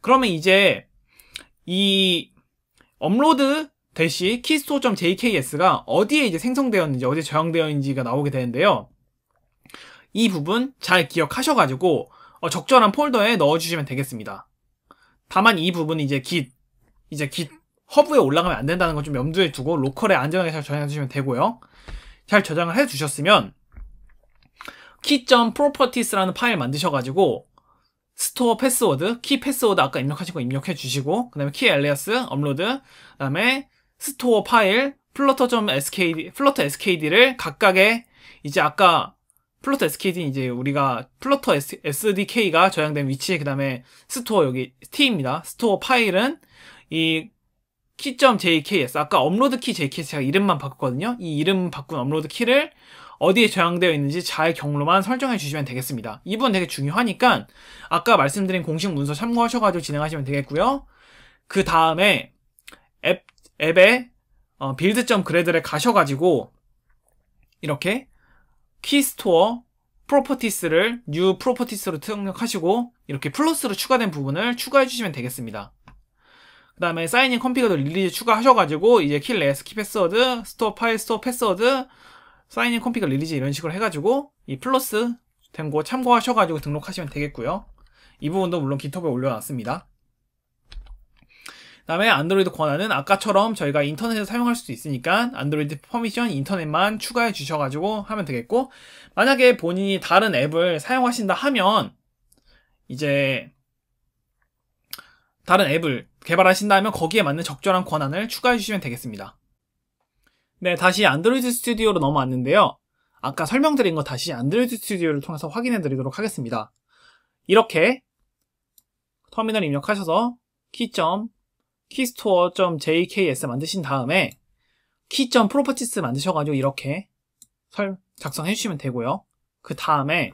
그러면 이제 이 업로드 대시 keystore.jks가 어디에 이제 생성되었는지 어디에 저장되었는지가 나오게 되는데요. 이 부분 잘 기억하셔가지고 어, 적절한 폴더에 넣어주시면 되겠습니다. 다만 이 부분은 이제 git, 이제 git 허브에 올라가면 안 된다는 걸 좀 염두에 두고 로컬에 안전하게 잘 저장해 주시면 되고요. 잘 저장을 해 주셨으면 key.properties라는 파일 만드셔가지고 스토어 패스워드, 키 패스워드 아까 입력하신 거 입력해 주시고 그 다음에 키 a 리아스 업로드, 그 다음에 스토어 파일, 플러터.sk, d 플러터 skd를 각각의 이제 아까 플러터 SKD는 이제 우리가 플러터 SDK가 저장된 위치에 그 다음에 스토어 여기 T입니다. 스토어 파일은 이 key.jks 아까 업로드 키 jks 제가 이름만 바꿨거든요. 이 이름 바꾼 업로드 키를 어디에 저장되어 있는지 잘 경로만 설정해 주시면 되겠습니다. 이 부분 되게 중요하니까 아까 말씀드린 공식 문서 참고하셔가지고 진행하시면 되겠고요. 그 다음에 앱 앱에 어, b u i l d g r a d l 가셔가지고 이렇게 키스토어 프로퍼티스를 뉴 프로퍼티스로 등록하시고 이렇게 플러스로 추가된 부분을 추가해 주시면 되겠습니다. 그 다음에 사인인 컴피그도 릴리즈 추가하셔가지고 이제 킬레스 키 패스워드 스토어 파일 스토어 패스워드 사인인 컴피그 릴리즈 이런 식으로 해가지고 이 플러스 된 거 참고하셔가지고 등록하시면 되겠고요. 이 부분도 물론 기톱에 올려놨습니다. 그다음에 안드로이드 권한은 아까처럼 저희가 인터넷에서 사용할 수도 있으니까 안드로이드 퍼미션 인터넷만 추가해 주셔가지고 하면 되겠고 만약에 본인이 다른 앱을 사용하신다 하면 이제 다른 앱을 개발하신다면 거기에 맞는 적절한 권한을 추가해 주시면 되겠습니다. 네, 다시 안드로이드 스튜디오로 넘어왔는데요. 아까 설명드린 거 다시 안드로이드 스튜디오를 통해서 확인해 드리도록 하겠습니다. 이렇게 터미널 입력하셔서 키점 k e y s t o r e j k s 만드신 다음에 key.properties 만드셔가지고 이렇게 설, 작성해 주시면 되고요. 그 다음에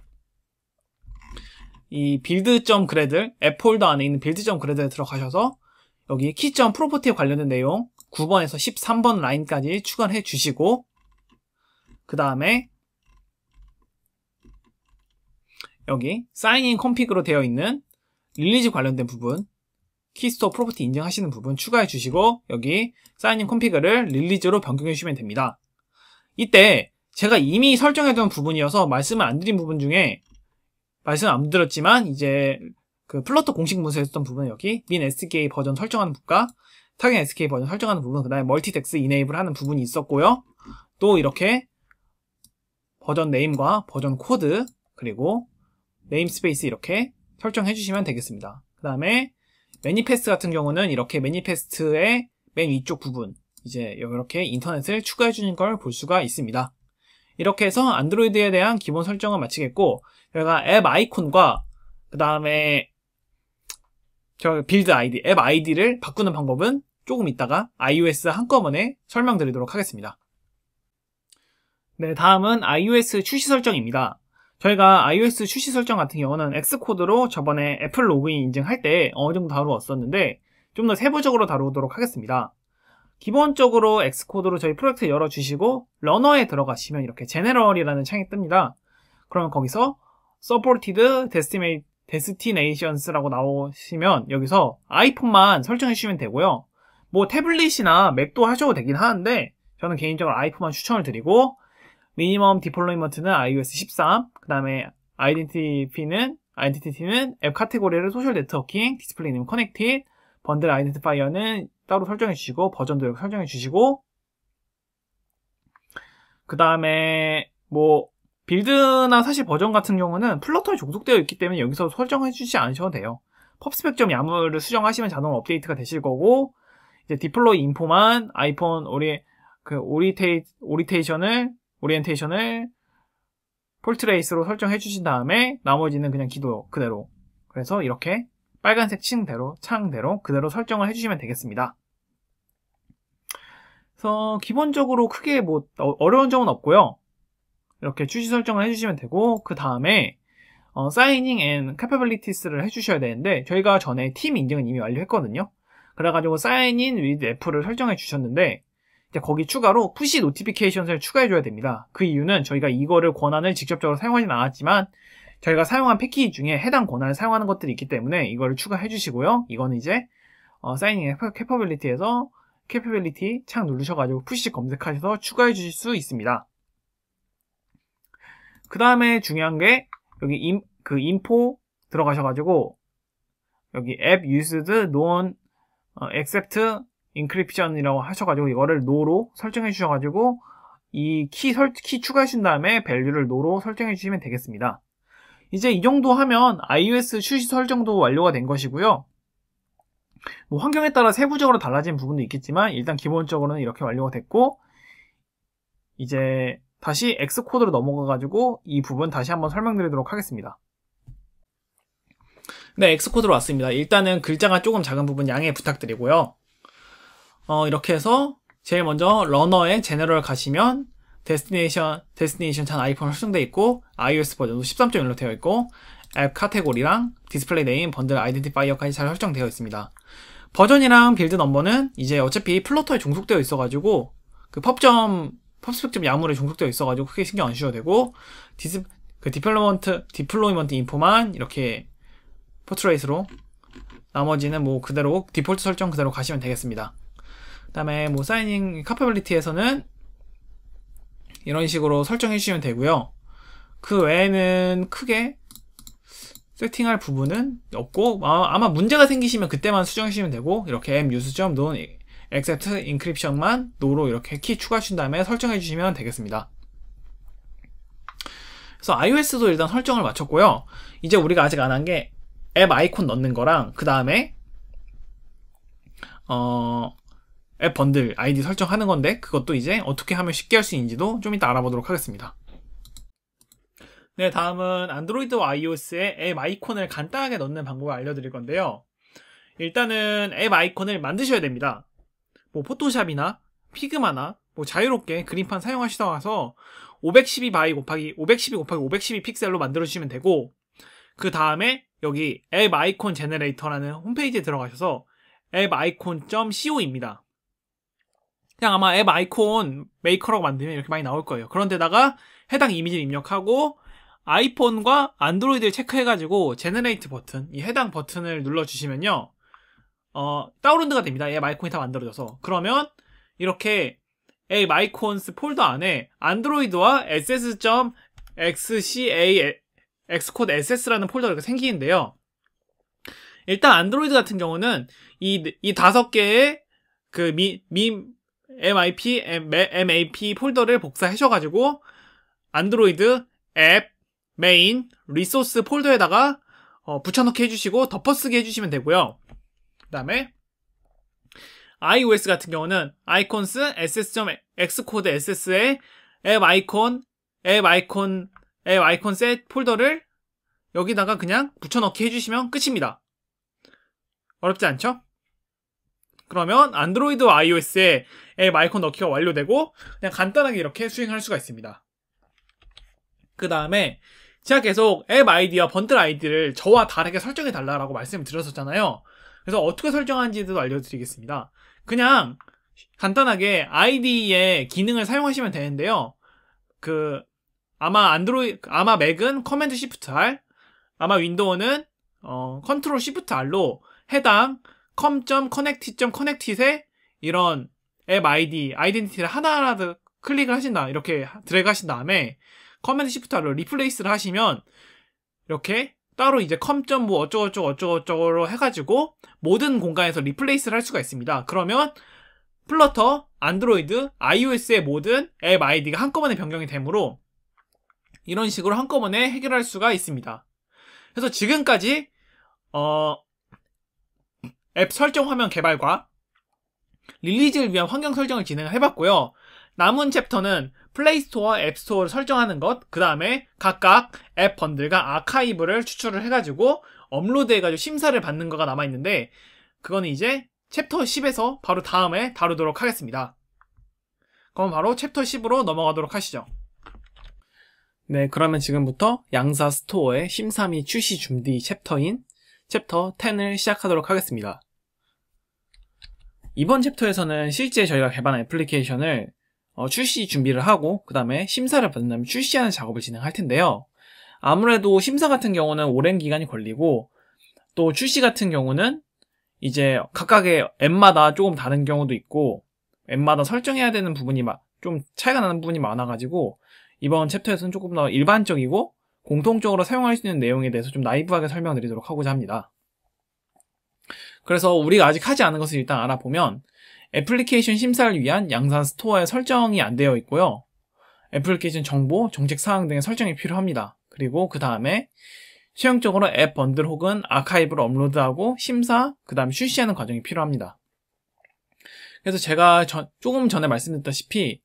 이 build.gradle, 앱 폴더 안에 있는 build.gradle에 들어가셔서 여기 key.property 관련된 내용 9번에서 13번 라인까지 추가해 주시고 그 다음에 여기 sign in config로 되어 있는 릴리즈 관련된 부분 키스토어 프로퍼티 인증하시는 부분 추가해 주시고 여기 사인인 컴피그를 릴리즈로 변경해 주시면 됩니다. 이때 제가 이미 설정해둔 부분이어서 말씀을 안 드린 부분 중에 말씀 안 드렸지만 이제 그 플러터 공식 문서에 썼던 부분 은 여기 민 s k 버전 설정하는 국가 타겟 s k 버전 설정하는 부분 그 다음에 멀티텍스 이네이블 하는 부분이 있었고요. 또 이렇게 버전 네임과 버전 코드 그리고 네임스페이스 이렇게 설정해 주시면 되겠습니다. 그 다음에 매니페스트 같은 경우는 이렇게 매니페스트의 맨 위쪽 부분 이제 이렇게 인터넷을 추가해 주는 걸 볼 수가 있습니다. 이렇게 해서 안드로이드에 대한 기본 설정을 마치겠고 저희가 앱 아이콘과 그 다음에 저 빌드 아이디, 앱 아이디를 바꾸는 방법은 조금 있다가 iOS 한꺼번에 설명드리도록 하겠습니다. 네, 다음은 iOS 출시 설정입니다. 저희가 iOS 출시 설정 같은 경우는 X코드로 저번에 애플 로그인 인증할 때 어느 정도 다루었었는데 좀 더 세부적으로 다루도록 하겠습니다. 기본적으로 X코드로 저희 프로젝트 열어주시고 러너에 들어가시면 이렇게 제네럴이라는 창이 뜹니다. 그러면 거기서 Supported Destinations라고 나오시면 여기서 아이폰만 설정해 주시면 되고요. 뭐 태블릿이나 맥도 하셔도 되긴 하는데 저는 개인적으로 아이폰만 추천을 드리고 미니멈 디플로이먼트는 iOS 13, 그 다음에 아이덴티티는 아이덴티티는 앱 카테고리를 소셜 네트워킹, 디스플레이 네임 커넥티드, 번들 아이덴티파이어는 따로 설정해 주시고 버전도 설정해 주시고 그 다음에 뭐 빌드나 사실 버전 같은 경우는 플러터에 종속되어 있기 때문에 여기서 설정해 주지 않으셔도 돼요. 펍스펙점 야물을 수정하시면 자동 업데이트가 되실 거고 이제 디플로이 인포만 아이폰 오리 그 오리테이 오리테이션을 오리엔테이션을 폴트레이스로 설정해 주신 다음에 나머지는 그냥 기도 그대로 그래서 이렇게 빨간색 층대로 창대로 그대로 설정을 해주시면 되겠습니다. 그래서 기본적으로 크게 뭐 어, 어려운 점은 없고요. 이렇게 주시 설정을 해주시면 되고 그 다음에 어, 사이닝 앤 캐퍼빌리티스를 해주셔야 되는데 저희가 전에 팀 인증은 이미 완료했거든요. 그래가지고 사인인 위드 애플을 설정해 주셨는데 이제 거기 추가로 푸시 노티피케이션을 추가해줘야 됩니다. 그 이유는 저희가 이거를 권한을 직접적으로 사용하진 않았지만 저희가 사용한 패키지 중에 해당 권한을 사용하는 것들이 있기 때문에 이거를 추가해 주시고요. 이거는 이제 어, 사인닝 캐퍼빌리티에서 캐퍼빌리티 창 누르셔가지고 푸시 검색하셔서 추가해 주실 수 있습니다. 그 다음에 중요한 게 여기 인, 그 인포 들어가셔가지고 여기 앱 유스드 논 어, 엑셉트 인크립션이라고 하셔가지고 이거를 노로 설정해 주셔가지고 이 키 설, 키추가하신 다음에 밸류를 노로 설정해 주시면 되겠습니다. 이제 이 정도 하면 iOS 출시 설정도 완료가 된 것이고요. 뭐 환경에 따라 세부적으로 달라진 부분도 있겠지만 일단 기본적으로는 이렇게 완료가 됐고 이제 다시 X코드로 넘어가가지고 이 부분 다시 한번 설명드리도록 하겠습니다. 네, X코드로 왔습니다. 일단은 글자가 조금 작은 부분 양해 부탁드리고요. 어, 이렇게 해서 제일 먼저 러너에 제너럴 가시면 데스티네이션 데스티네이션 찬 아이폰으로 수정되어 있고 iOS 버전도 13.1로 되어 있고 앱 카테고리랑 디스플레이 네임 번들 아이덴티파이어까지 잘 설정되어 있습니다. 버전이랑 빌드 넘버는 이제 어차피 플로터에 종속되어 있어가지고 그 펍점 펍스펙점 야물에 종속되어 있어가지고 크게 신경 안 쓰셔도 되고 디스 그 디플로먼트 디플로이먼트 인포만 이렇게 포트레이스로 나머지는 뭐 그대로 디폴트 설정 그대로 가시면 되겠습니다. 그다음에 뭐 사이닝 카페빌리티에서는 이런 식으로 설정해 주시면 되고요. 그 외에는 크게 세팅할 부분은 없고 아, 아마 문제가 생기시면 그때만 수정하시면 되고 이렇게 m use.non 점 except encryption만 no로 이렇게 키 추가하신 다음에 설정해 주시면 되겠습니다. 그래서 iOS도 일단 설정을 마쳤고요. 이제 우리가 아직 안 한 게 앱 아이콘 넣는 거랑 그 다음에 어앱 번들 아이디 설정하는 건데 그것도 이제 어떻게 하면 쉽게 할 수 있는지도 좀 이따 알아보도록 하겠습니다. 네, 다음은 안드로이드와 iOS에 앱 아이콘을 간단하게 넣는 방법을 알려드릴 건데요. 일단은 앱 아이콘을 만드셔야 됩니다. 뭐 포토샵이나 피그마나 뭐 자유롭게 그림판 사용하시다와서512 바이 곱하기 512 곱하기 512 픽셀로 만들어주시면 되고 그 다음에 여기 앱 아이콘 제너레이터라는 홈페이지에 들어가셔서 앱 아이콘.co입니다. 그냥 아마 앱 아이콘 메이커라고 만들면 이렇게 많이 나올 거예요. 그런데다가 해당 이미지를 입력하고 아이폰과 안드로이드를 체크해가지고 제너레이트 버튼, 이 해당 버튼을 눌러주시면요. 어, 다운로드가 됩니다. 앱 아이콘이 다 만들어져서. 그러면 이렇게 앱 아이콘스 폴더 안에 안드로이드와 ss.xca xcode ss라는 폴더가 생기는데요. 일단 안드로이드 같은 경우는 이, 이 다섯 개의 그 미, 미, MIP, MAP 폴더를 복사하셔가지고 안드로이드 앱 메인 리소스 폴더에다가 어, 붙여넣기 해주시고 덮어쓰기 해주시면 되고요. 그 다음에 iOS 같은 경우는 아이콘스 ss.xcode ss에 앱 아이콘 앱 아이콘 앱 아이콘 셋 폴더를 여기다가 그냥 붙여넣기 해주시면 끝입니다. 어렵지 않죠? 그러면 안드로이드와 iOS에 마이콘 넣기가 완료되고 그냥 간단하게 이렇게 수행할 수가 있습니다. 그 다음에 제가 계속 앱 아이디와 번들 아이디를 저와 다르게 설정해 달라라고 말씀을 드렸었잖아요. 그래서 어떻게 설정하는지도 알려드리겠습니다. 그냥 간단하게 아이디의 기능을 사용하시면 되는데요. 그 아마 안드로이 아마 맥은 커맨드 시프트 R, 아마 윈도우는 어, 컨트롤 시프트 R로 해당 컴 o m c o n n e c t 의 이런 앱 아이디, 아이덴티티를 하나라도 클릭을 하신 다 이렇게 드래그 하신 다음에 커맨드 시프트로 리플레이스를 하시면 이렇게 따로 이제 컴.뭐 점 어쩌고저쩌고 어쩌고저쩌고 해가지고 모든 공간에서 리플레이스를 할 수가 있습니다. 그러면 플러터, 안드로이드, iOS의 모든 앱 아이디가 한꺼번에 변경이 되므로 이런 식으로 한꺼번에 해결할 수가 있습니다. 그래서 지금까지 어, 앱 설정 화면 개발과 릴리즈를 위한 환경 설정을 진행을 해봤고요. 남은 챕터는 플레이스토어, 앱스토어를 설정하는 것, 그 다음에 각각 앱 번들과 아카이브를 추출을 해가지고 업로드해가지고 심사를 받는 거가 남아있는데 그거는 이제 챕터 10에서 바로 다음에 다루도록 하겠습니다. 그럼 바로 챕터 10으로 넘어가도록 하시죠. 네, 그러면 지금부터 양사 스토어의 심사 및 출시 준비 챕터인 챕터 10을 시작하도록 하겠습니다. 이번 챕터에서는 실제 저희가 개발한 애플리케이션을 어, 출시 준비를 하고 그 다음에 심사를 받은 다음에 출시하는 작업을 진행할 텐데요. 아무래도 심사 같은 경우는 오랜 기간이 걸리고 또 출시 같은 경우는 이제 각각의 앱마다 조금 다른 경우도 있고 앱마다 설정해야 되는 부분이 막 좀 차이가 나는 부분이 많아가지고 이번 챕터에서는 조금 더 일반적이고 공통적으로 사용할 수 있는 내용에 대해서 좀 나이브하게 설명드리도록 하고자 합니다. 그래서 우리가 아직 하지 않은 것을 일단 알아보면 애플리케이션 심사를 위한 양산 스토어의 설정이 안 되어 있고요. 애플리케이션 정보, 정책 사항 등의 설정이 필요합니다. 그리고 그 다음에 수형적으로 앱 번들 혹은 아카이브를 업로드하고 심사, 그 다음 에 출시하는 과정이 필요합니다. 그래서 제가 저, 조금 전에 말씀드렸다시피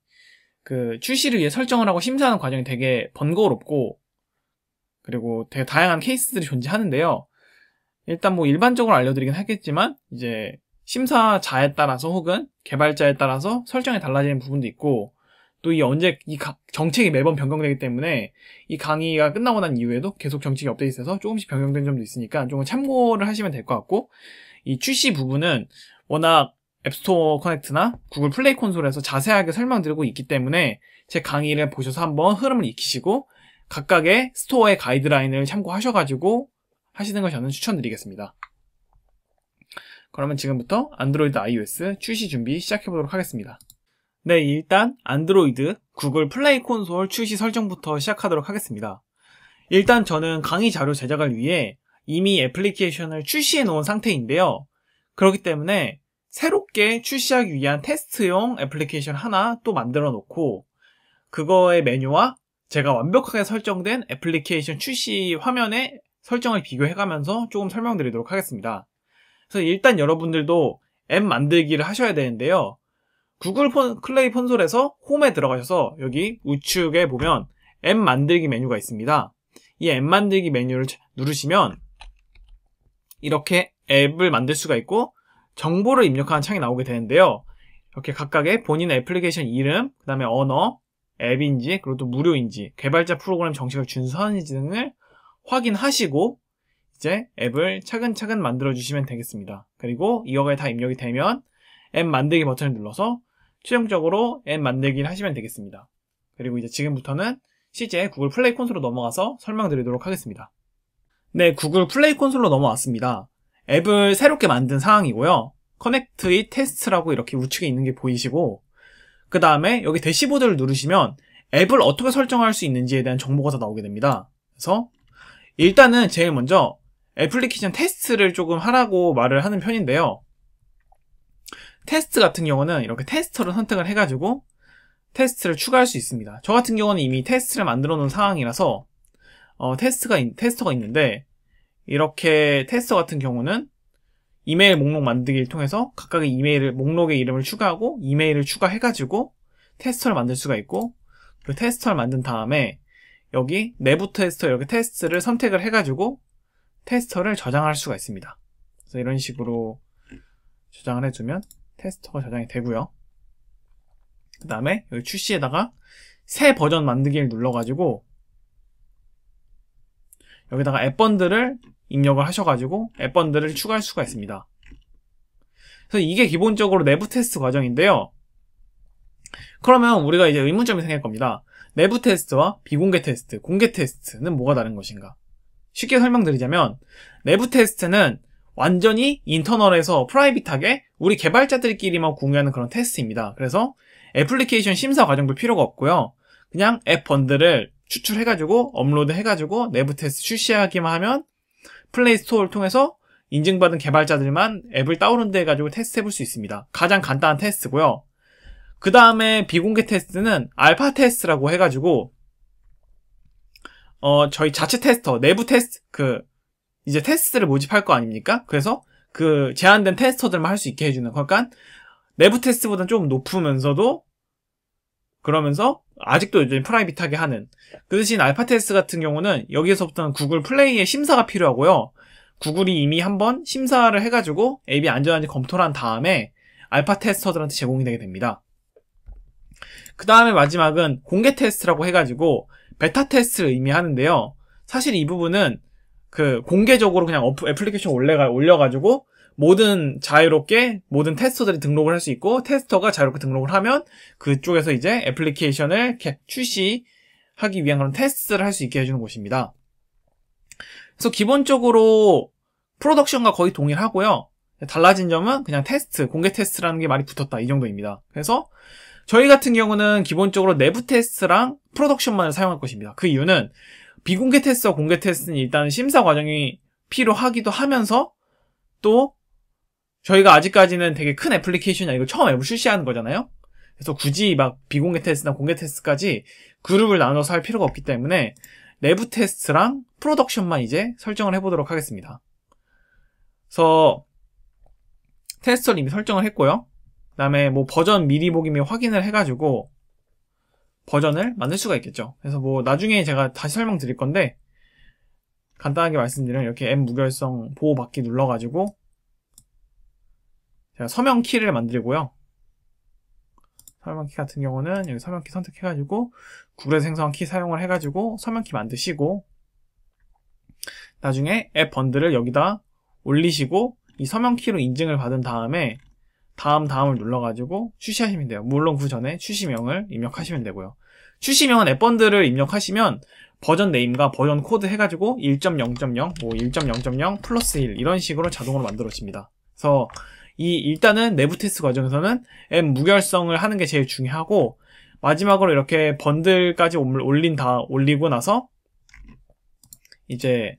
그 출시를 위해 설정을 하고 심사하는 과정이 되게 번거롭고 그리고 되게 다양한 케이스들이 존재하는데요. 일단 뭐 일반적으로 알려드리긴 하겠지만 이제 심사자에 따라서 혹은 개발자에 따라서 설정이 달라지는 부분도 있고 또 이 언제 이 가, 정책이 매번 변경되기 때문에 이 강의가 끝나고 난 이후에도 계속 정책이 업데이트돼서 조금씩 변경된 점도 있으니까 조금 참고를 하시면 될 것 같고 이 출시 부분은 워낙 앱스토어 커넥트나 구글 플레이 콘솔에서 자세하게 설명드리고 있기 때문에 제 강의를 보셔서 한번 흐름을 익히시고 각각의 스토어의 가이드라인을 참고하셔가지고 하시는 걸 저는 추천드리겠습니다. 그러면 지금부터 안드로이드 iOS 출시 준비 시작해보도록 하겠습니다. 네, 일단 안드로이드 구글 플레이 콘솔 출시 설정부터 시작하도록 하겠습니다. 일단 저는 강의 자료 제작을 위해 이미 애플리케이션을 출시해 놓은 상태인데요. 그렇기 때문에 새롭게 출시하기 위한 테스트용 애플리케이션 하나 또 만들어 놓고 그거의 메뉴와 제가 완벽하게 설정된 애플리케이션 출시 화면에 설정을 비교해가면서 조금 설명드리도록 하겠습니다. 그래서 일단 여러분들도 앱 만들기를 하셔야 되는데요. 구글 폰, 클레이 폰솔에서 홈에 들어가셔서 여기 우측에 보면 앱 만들기 메뉴가 있습니다. 이 앱 만들기 메뉴를 누르시면 이렇게 앱을 만들 수가 있고 정보를 입력하는 창이 나오게 되는데요. 이렇게 각각의 본인 애플리케이션 이름, 그 다음에 언어, 앱인지, 그리고 또 무료인지, 개발자 프로그램 정식을 준수하는지 등을 확인하시고 이제 앱을 차근차근 만들어 주시면 되겠습니다. 그리고 이거가 다 입력이 되면 앱 만들기 버튼을 눌러서 최종적으로 앱 만들기를 하시면 되겠습니다. 그리고 이제 지금부터는 실제 구글 플레이 콘솔로 넘어가서 설명드리도록 하겠습니다. 네, 구글 플레이 콘솔로 넘어왔습니다. 앱을 새롭게 만든 상황이고요. 커넥트의 테스트라고 이렇게 우측에 있는 게 보이시고 그 다음에 여기 대시보드를 누르시면 앱을 어떻게 설정할 수 있는지에 대한 정보가 다 나오게 됩니다. 그래서 일단은 제일 먼저 애플리케이션 테스트를 조금 하라고 말을 하는 편인데요. 테스트 같은 경우는 이렇게 테스터를 선택을 해가지고 테스트를 추가할 수 있습니다. 저 같은 경우는 이미 테스트를 만들어 놓은 상황이라서 어, 테스트가 테스터가 있는데 이렇게 테스터 같은 경우는 이메일 목록 만들기를 통해서 각각의 이메일을 목록의 이름을 추가하고 이메일을 추가해가지고 테스터를 만들 수가 있고 그 테스터를 만든 다음에 여기 내부 테스터 이렇게 테스트를 선택을 해가지고 테스터를 저장할 수가 있습니다. 그래서 이런 식으로 저장을 해주면 테스터가 저장이 되고요. 그 다음에 여기 출시에다가 새 버전 만들기를 눌러가지고 여기다가 앱 번들을 입력을 하셔가지고 앱 번들을 추가할 수가 있습니다. 그래서 이게 기본적으로 내부 테스트 과정인데요. 그러면 우리가 이제 의문점이 생길 겁니다. 내부 테스트와 비공개 테스트, 공개 테스트는 뭐가 다른 것인가? 쉽게 설명드리자면 내부 테스트는 완전히 인터널에서 프라이빗하게 우리 개발자들끼리만 공유하는 그런 테스트입니다. 그래서 애플리케이션 심사 과정도 필요가 없고요. 그냥 앱 번들을 추출해가지고 업로드 해가지고 내부 테스트 출시하기만 하면 플레이 스토어를 통해서 인증받은 개발자들만 앱을 다운로드 해가지고 테스트해볼 수 있습니다. 가장 간단한 테스트고요. 그 다음에 비공개 테스트는 알파 테스트라고 해가지고 어 저희 자체 테스터 내부 테스트 그 이제 테스트를 모집할 거 아닙니까? 그래서 그 제한된 테스터들만 할 수 있게 해주는 그러니까 내부 테스트보다는 좀 높으면서도 그러면서 아직도 요즘 프라이빗하게 하는 그 대신 알파 테스트 같은 경우는 여기에서부터는 구글 플레이의 심사가 필요하고요 구글이 이미 한번 심사를 해가지고 앱이 안전한지 검토를 한 다음에 알파 테스터들한테 제공이 되게 됩니다 그 다음에 마지막은 공개 테스트라고 해가지고 베타 테스트를 의미하는데요. 사실 이 부분은 그 공개적으로 그냥 애플리케이션 올려가, 올려가지고 모든 자유롭게 모든 테스터들이 등록을 할 수 있고 테스터가 자유롭게 등록을 하면 그쪽에서 이제 애플리케이션을 출시하기 위한 그런 테스트를 할 수 있게 해주는 곳입니다. 그래서 기본적으로 프로덕션과 거의 동일하고요. 달라진 점은 그냥 테스트, 공개 테스트라는 게 많이 붙었다 이 정도입니다. 그래서 저희 같은 경우는 기본적으로 내부 테스트랑 프로덕션만을 사용할 것입니다. 그 이유는 비공개 테스트와 공개 테스트는 일단 심사 과정이 필요하기도 하면서 또 저희가 아직까지는 되게 큰 애플리케이션이 아니고 처음 앱을 출시하는 거잖아요. 그래서 굳이 막 비공개 테스트나 공개 테스트까지 그룹을 나눠서 할 필요가 없기 때문에 내부 테스트랑 프로덕션만 이제 설정을 해보도록 하겠습니다. 그래서 테스트를 이미 설정을 했고요. 그 다음에 뭐 버전 미리 보기및 확인을 해가지고 버전을 만들 수가 있겠죠. 그래서 뭐 나중에 제가 다시 설명드릴 건데 간단하게 말씀드리면 이렇게 앱 무결성 보호받기 눌러가지고 제가 서명 키를 만들고요. 서명 키 같은 경우는 여기 서명 키 선택해가지고 구글 생성 키 사용을 해가지고 서명 키 만드시고 나중에 앱 번들을 여기다 올리시고 이 서명 키로 인증을 받은 다음에 다음 다음을 눌러가지고 출시하시면 돼요. 물론 그 전에 출시명을 입력하시면 되고요. 출시명은 앱번들을 입력하시면 버전 네임과 버전 코드 해가지고 1.0.0, 뭐 1.0.0 플러스 1 이런 식으로 자동으로 만들어집니다. 그래서 이 일단은 내부 테스트 과정에서는 앱 무결성을 하는 게 제일 중요하고 마지막으로 이렇게 번들까지 올린 다 올리고 나서 이제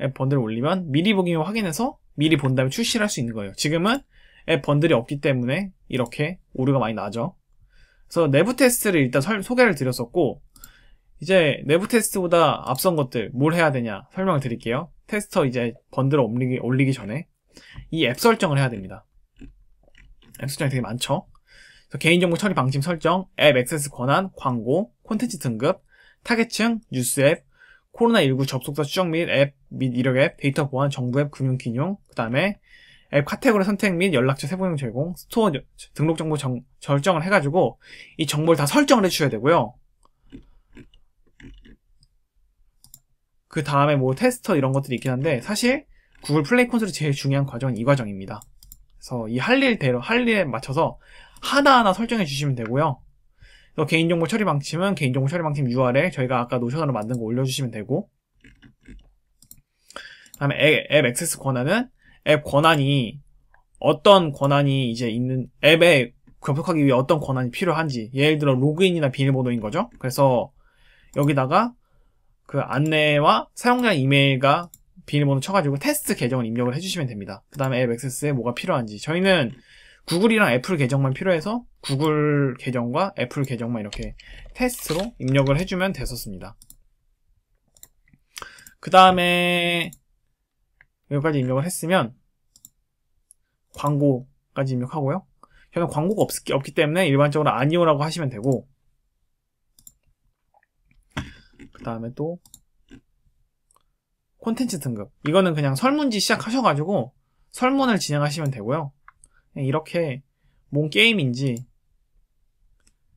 앱 번들을 올리면 미리 보기 확인해서 미리 본 다음에 출시를 할 수 있는 거예요. 지금은 앱 번들이 없기 때문에 이렇게 오류가 많이 나죠. 그래서 내부 테스트를 일단 설, 소개를 드렸었고 이제 내부 테스트보다 앞선 것들 뭘 해야 되냐 설명을 드릴게요. 테스터 이제 번들을 올리기, 올리기 전에 이 앱 설정을 해야 됩니다. 앱 설정이 되게 많죠. 개인정보 처리 방침 설정, 앱 액세스 권한, 광고, 콘텐츠 등급, 타겟층, 뉴스 앱, 코로나19 접속자 추정및 앱 및 이력 앱, 데이터 보안, 정부 앱, 금융 기능, 그 다음에 앱 카테고리 선택 및 연락처 세부형 제공, 스토어 등록 정보 정, 절정을 해가지고 이 정보를 다 설정을 해주셔야 되고요. 그 다음에 뭐 테스터 이런 것들이 있긴 한데 사실 구글 플레이 콘솔이 제일 중요한 과정은 이 과정입니다. 그래서 이 할 일대로 할 일에 맞춰서 하나하나 설정해 주시면 되고요. 또 개인정보 처리 방침은 개인정보 처리 방침 URL에 저희가 아까 노션으로 만든 거 올려주시면 되고 그다음에 앱, 앱 액세스 권한은 앱 권한이 어떤 권한이 이제 있는 앱에 접속하기 위해 어떤 권한이 필요한지 예를 들어 로그인이나 비밀번호인 거죠. 그래서 여기다가 그 안내와 사용자 이메일과 비밀번호 쳐가지고 테스트 계정을 입력을 해주시면 됩니다. 그 다음에 앱 액세스에 뭐가 필요한지 저희는 구글이랑 애플 계정만 필요해서 구글 계정과 애플 계정만 이렇게 테스트로 입력을 해주면 됐었습니다. 그 다음에 여기까지 입력을 했으면 광고까지 입력하고요. 저는 광고가 없기, 없기 때문에 일반적으로 아니오라고 하시면 되고 그 다음에 또 콘텐츠 등급 이거는 그냥 설문지 시작하셔가지고 설문을 진행하시면 되고요. 이렇게 뭔 게임인지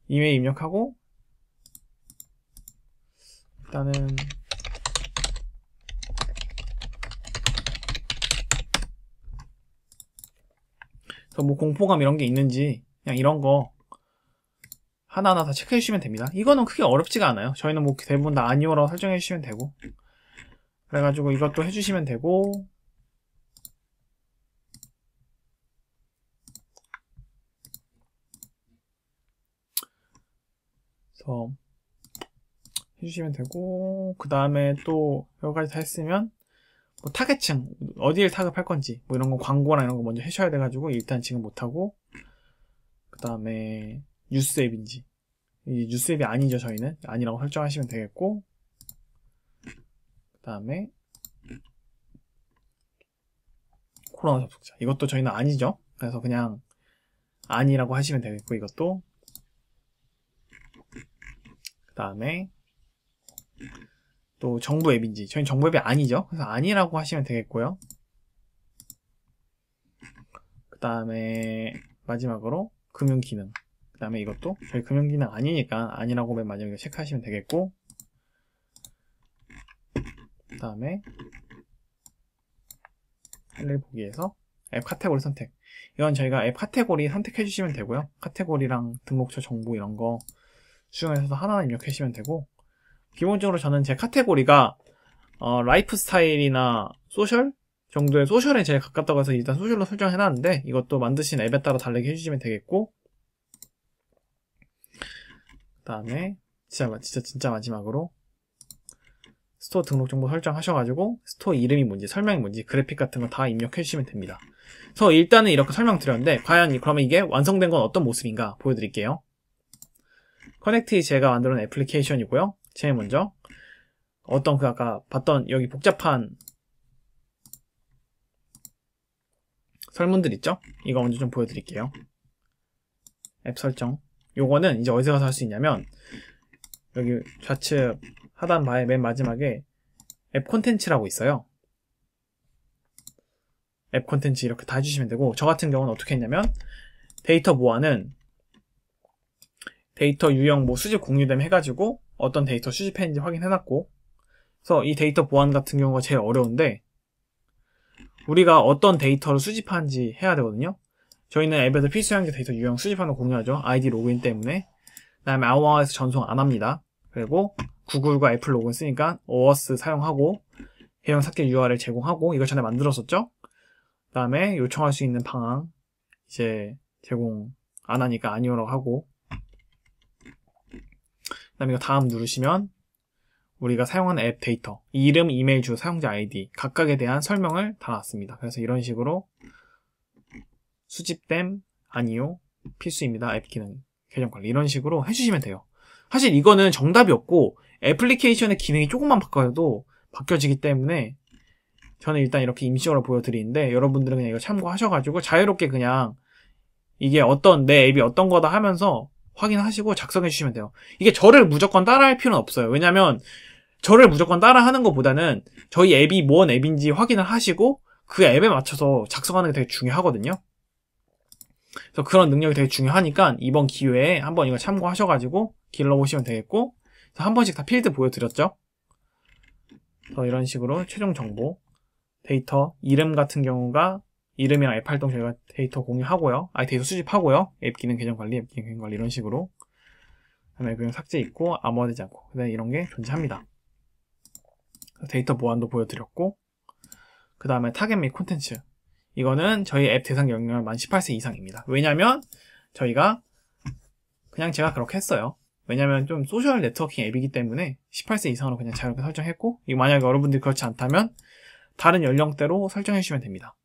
이메일 입력하고 일단은 뭐 공포감 이런 게 있는지 그냥 이런 거 하나하나 다 체크해 주시면 됩니다. 이거는 크게 어렵지가 않아요. 저희는 뭐 대부분 다 아니오라고 설정해 주시면 되고 그래가지고 이것도 해주시면 되고 해주시면 되고 그 다음에 또 여기까지 다 했으면 뭐 타겟층 어디를 타급할 건지 뭐 이런 거 광고나 이런 거 먼저 해줘야 돼가지고 일단 지금 못하고 그 다음에 뉴스앱인지 이 뉴스앱이 아니죠 저희는 아니라고 설정하시면 되겠고 그 다음에 코로나 접속자 이것도 저희는 아니죠 그래서 그냥 아니라고 하시면 되겠고 이것도 그 다음에 또 정부 앱인지 저희 정부 앱이 아니죠 그래서 아니라고 하시면 되겠고요 그 다음에 마지막으로 금융 기능 그 다음에 이것도 저희 금융 기능 아니니까 아니라고 맨 마지막에 체크하시면 되겠고 그 다음에 할일 보기에서 앱 카테고리 선택 이건 저희가 앱 카테고리 선택해 주시면 되고요 카테고리랑 등록처 정보 이런 거 수정해서 하나 입력해 주시면 되고 기본적으로 저는 제 카테고리가 어, 라이프 스타일이나 소셜 정도의 소셜에 제일 가깝다고 해서 일단 소셜로 설정해놨는데 이것도 만드신 앱에 따라 다르게 해주시면 되겠고 그 다음에 진짜, 진짜 진짜 마지막으로 스토어 등록 정보 설정하셔가지고 스토어 이름이 뭔지 설명이 뭔지 그래픽 같은 거 다 입력해 주시면 됩니다 그래서 일단은 이렇게 설명드렸는데 과연 그러면 이게 완성된 건 어떤 모습인가 보여드릴게요 커넥트이 제가 만들어낸 애플리케이션이고요 제일 네. 먼저 어떤 그 아까 봤던 여기 복잡한 설문들 있죠? 이거 먼저 좀 보여드릴게요. 앱 설정. 요거는 이제 어디서 가서 할 수 있냐면 여기 좌측 하단 바에맨 마지막에 앱 콘텐츠라고 있어요. 앱 콘텐츠 이렇게 다 해주시면 되고 저 같은 경우는 어떻게 했냐면 데이터 모아는 데이터 유형 뭐 수집 공유됨 해가지고 어떤 데이터 수집했는지 확인해놨고 그래서 이 데이터 보안 같은 경우가 제일 어려운데 우리가 어떤 데이터를 수집하는지 해야 되거든요 저희는 앱에서 필수형제 데이터 유형 수집하는 공유하죠 아이디 로그인 때문에 그 다음에 아웃와에서 전송 안 합니다 그리고 구글과 애플 로그인 쓰니까 OAuth 사용하고 해당 삭제 URL 제공하고 이거 전에 만들었었죠 그 다음에 요청할 수 있는 방향 이제 제공 안 하니까 아니오라고 하고 그다음에 이거 다음 누르시면 우리가 사용한 앱 데이터, 이름, 이메일 주소, 사용자 아이디 각각에 대한 설명을 달았습니다. 그래서 이런 식으로 수집됨, 아니요, 필수입니다. 앱 기능, 계정 관리 이런 식으로 해주시면 돼요. 사실 이거는 정답이 없고 애플리케이션의 기능이 조금만 바꿔도 바뀌어지기 때문에 저는 일단 이렇게 임시적으로 보여드리는데 여러분들은 그냥 이거 참고하셔가지고 자유롭게 그냥 이게 어떤 내 앱이 어떤 거다 하면서 확인하시고 작성해 주시면 돼요. 이게 저를 무조건 따라할 필요는 없어요. 왜냐면 저를 무조건 따라하는 것보다는 저희 앱이 뭔 앱인지 확인을 하시고 그 앱에 맞춰서 작성하는 게 되게 중요하거든요. 그래서 그런 능력이 되게 중요하니까 이번 기회에 한번 이거 참고하셔가지고 길러보시면 되겠고 그래서 한 번씩 다 필드 보여드렸죠. 그래서 이런 식으로 최종 정보, 데이터, 이름 같은 경우가 이름이랑 앱 활동 저희가 데이터 공유하고요. 아, 데이터 수집하고요. 앱 기능 계정 관리, 앱 기능 관리 이런 식으로. 그다음에 그냥 삭제 있고 암호화되지 않고 그다음에 이런 게 존재합니다. 데이터 보안도 보여드렸고 그 다음에 타겟 및 콘텐츠 이거는 저희 앱 대상 영역 만 18세 이상입니다. 왜냐하면 저희가 그냥 제가 그렇게 했어요. 왜냐하면 좀 소셜 네트워킹 앱이기 때문에 18세 이상으로 그냥 자유롭게 설정했고 만약 여러분들이 그렇지 않다면 다른 연령대로 설정해 주시면 됩니다.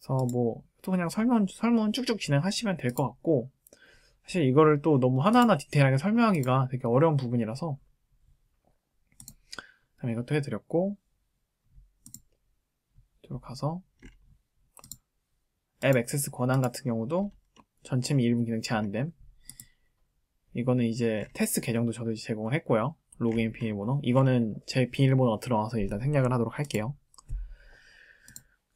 그래서 뭐 또 그냥 설명 설문 쭉쭉 진행하시면 될 것 같고 사실 이거를 또 너무 하나하나 디테일하게 설명하기가 되게 어려운 부분이라서 다음에 이것도 해드렸고 이쪽으로 가서 앱 액세스 권한 같은 경우도 전체 및 일부 기능 제한됨 이거는 이제 테스트 계정도 저도 제공을 했고요 로그인 비밀번호 이거는 제 비밀번호가 들어와서 일단 생략을 하도록 할게요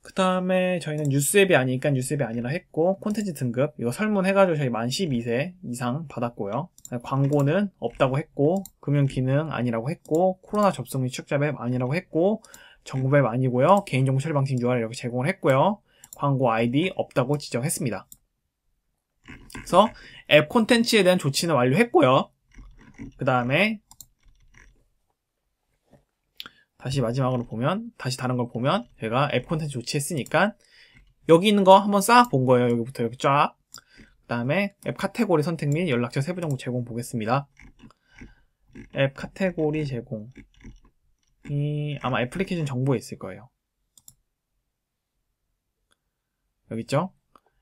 그 다음에 저희는 뉴스앱이 아니니까 뉴스앱이 아니라 했고 콘텐츠 등급 이거 설문해가지고 저희 만 12세 이상 받았고요 광고는 없다고 했고 금융기능 아니라고 했고 코로나 접속및 축자앱 아니라고 했고 정보앱 아니고요 개인정보 처리 방식 URL 이렇게 제공을 했고요 광고 아이디 없다고 지적했습니다 그래서 앱 콘텐츠에 대한 조치는 완료했고요 그 다음에 다시 마지막으로 보면 다시 다른 걸 보면 제가 앱 콘텐츠 조치했으니까 여기 있는 거 한번 싹 본 거예요. 여기부터 이렇 쫙. 그 다음에 앱 카테고리 선택 및 연락처 세부 정보 제공 보겠습니다. 앱 카테고리 제공이 아마 애플리케이션 정보에 있을 거예요. 여기 있죠?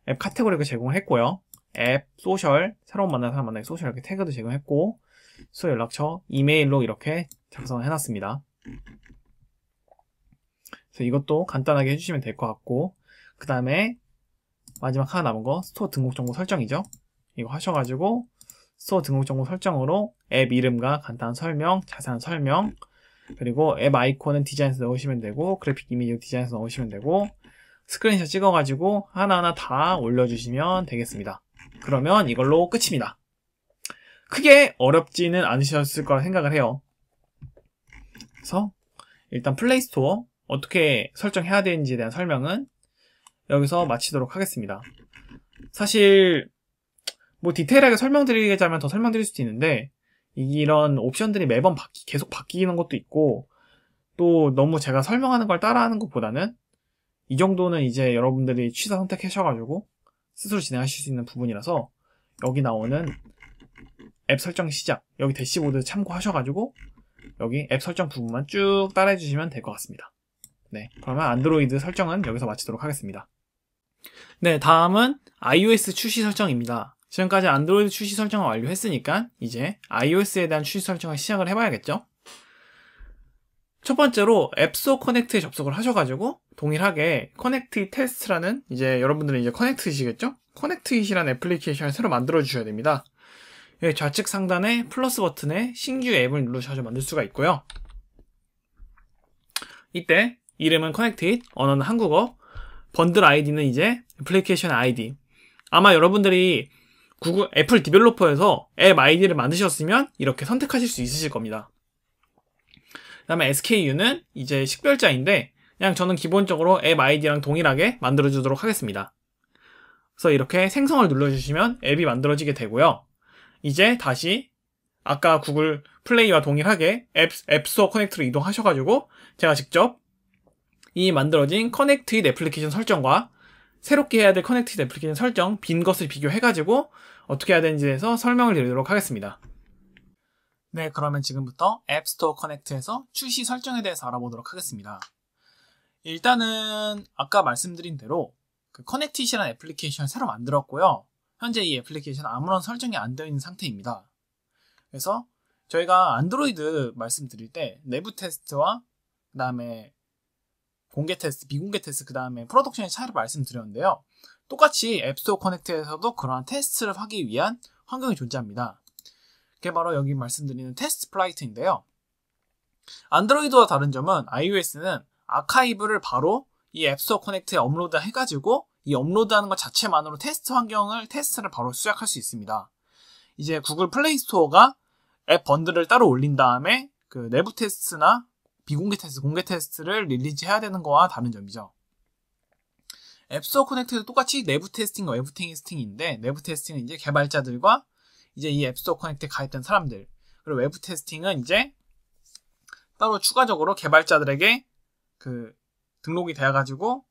앱 카테고리를 제공을 했고요. 앱, 소셜, 새로운 만나 사람 만나기 소셜 이렇게 태그도 제공했고, 수소 연락처, 이메일로 이렇게 작성을 해놨습니다. 그래서 이것도 간단하게 해주시면 될 것 같고 그 다음에 마지막 하나 남은 거 스토어 등록 정보 설정이죠. 이거 하셔가지고 스토어 등록 정보 설정으로 앱 이름과 간단한 설명, 자세한 설명 그리고 앱 아이콘은 디자인에서 넣으시면 되고 그래픽 이미지 디자인에서 넣으시면 되고 스크린샷 찍어가지고 하나하나 다 올려주시면 되겠습니다. 그러면 이걸로 끝입니다. 크게 어렵지는 않으셨을 거라 생각을 해요. 그래서 일단 플레이스토어 어떻게 설정해야 되는지에 대한 설명은 여기서 네. 마치도록 하겠습니다. 사실 뭐 디테일하게 설명드리자면 더 설명드릴 수도 있는데 이런 옵션들이 매번 바뀌, 계속 바뀌는 것도 있고 또 너무 제가 설명하는 걸 따라하는 것보다는 이 정도는 이제 여러분들이 취사 선택하셔가지고 스스로 진행하실 수 있는 부분이라서 여기 나오는 앱 설정 시작 여기 대시보드 참고하셔가지고 여기 앱 설정 부분만 쭉 따라해 주시면 될 것 같습니다. 네, 그러면 안드로이드 설정은 여기서 마치도록 하겠습니다. 네, 다음은 iOS 출시 설정입니다. 지금까지 안드로이드 출시 설정을 완료했으니까 이제 iOS에 대한 출시 설정을 시작을 해봐야겠죠? 첫 번째로 앱스토어 커넥트에 접속을 하셔가지고 동일하게 커넥트 테스트라는 이제 여러분들은 이제 커넥트이시겠죠? 커넥트잇이라는 애플리케이션을 새로 만들어 주셔야 됩니다. 여기 예, 좌측 상단에 플러스 버튼에 신규 앱을 누르셔서 만들 수가 있고요. 이때 이름은 connected, 언어는 한국어, 번들 아이디는 이제 애플리케이션 아이디. 아마 여러분들이 구글 애플 디벨로퍼에서 앱 아이디를 만드셨으면 이렇게 선택하실 수 있으실 겁니다. 그다음에 SKU는 이제 식별자인데 그냥 저는 기본적으로 앱 아이디랑 동일하게 만들어 주도록 하겠습니다. 그래서 이렇게 생성을 눌러 주시면 앱이 만들어지게 되고요. 이제 다시 아까 구글 플레이와 동일하게 앱, 앱스토어 커넥트로 이동하셔가지고 제가 직접 이 만들어진 커넥트잇 애플리케이션 설정과 새롭게 해야 될 커넥트잇 애플리케이션 설정 빈 것을 비교해가지고 어떻게 해야 되는지에 대해서 설명을 드리도록 하겠습니다. 네, 그러면 지금부터 앱스토어 커넥트에서 출시 설정에 대해서 알아보도록 하겠습니다. 일단은 아까 말씀드린 대로 그 커넥티시라는 애플리케이션을 새로 만들었고요. 현재 이 애플리케이션 은 아무런 설정이 안 되어 있는 상태입니다. 그래서 저희가 안드로이드 말씀드릴 때 내부 테스트와 그다음에 공개 테스트, 비공개 테스트, 그 다음에 프로덕션의 차이를 말씀드렸는데요. 똑같이 앱스토어 커넥트에서도 그러한 테스트를 하기 위한 환경이 존재합니다. 그게 바로 여기 말씀드리는 테스트 플라이트인데요. 안드로이드와 다른 점은 iOS는 아카이브를 바로 이 앱스토어 커넥트에 업로드 해가지고 이 업로드하는 것 자체만으로 테스트 환경을 테스트를 바로 시작할 수 있습니다. 이제 구글 플레이 스토어가 앱 번들을 따로 올린 다음에 그 내부 테스트나 비공개 테스트, 공개 테스트를 릴리즈해야 되는 거와 다른 점이죠. 앱스토어 커넥트도 똑같이 내부 테스팅과 외부 테스팅인데 내부 테스팅은 이제 개발자들과 이제 이 앱스토어 커넥트에 가입된 사람들 그리고 외부 테스팅은 이제 따로 추가적으로 개발자들에게 그 등록이 되어가지고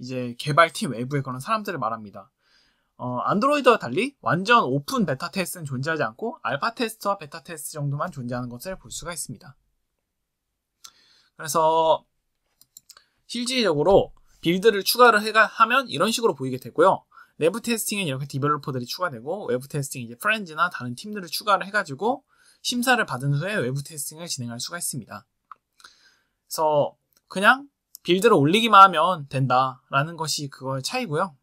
이제 개발팀 외부에 그런 사람들을 말합니다. 어, 안드로이드와 달리 완전 오픈 베타 테스트는 존재하지 않고 알파 테스트와 베타 테스트 정도만 존재하는 것을 볼 수가 있습니다. 그래서 실질적으로 빌드를 추가를 해가 하면 이런 식으로 보이게 되고요. 내부 테스팅은 이렇게 디벨로퍼들이 추가되고 외부 테스팅 이제 프렌즈나 다른 팀들을 추가를 해가지고 심사를 받은 후에 외부 테스팅을 진행할 수가 있습니다. 그래서 그냥 빌드를 올리기만 하면 된다라는 것이 그거의 차이고요.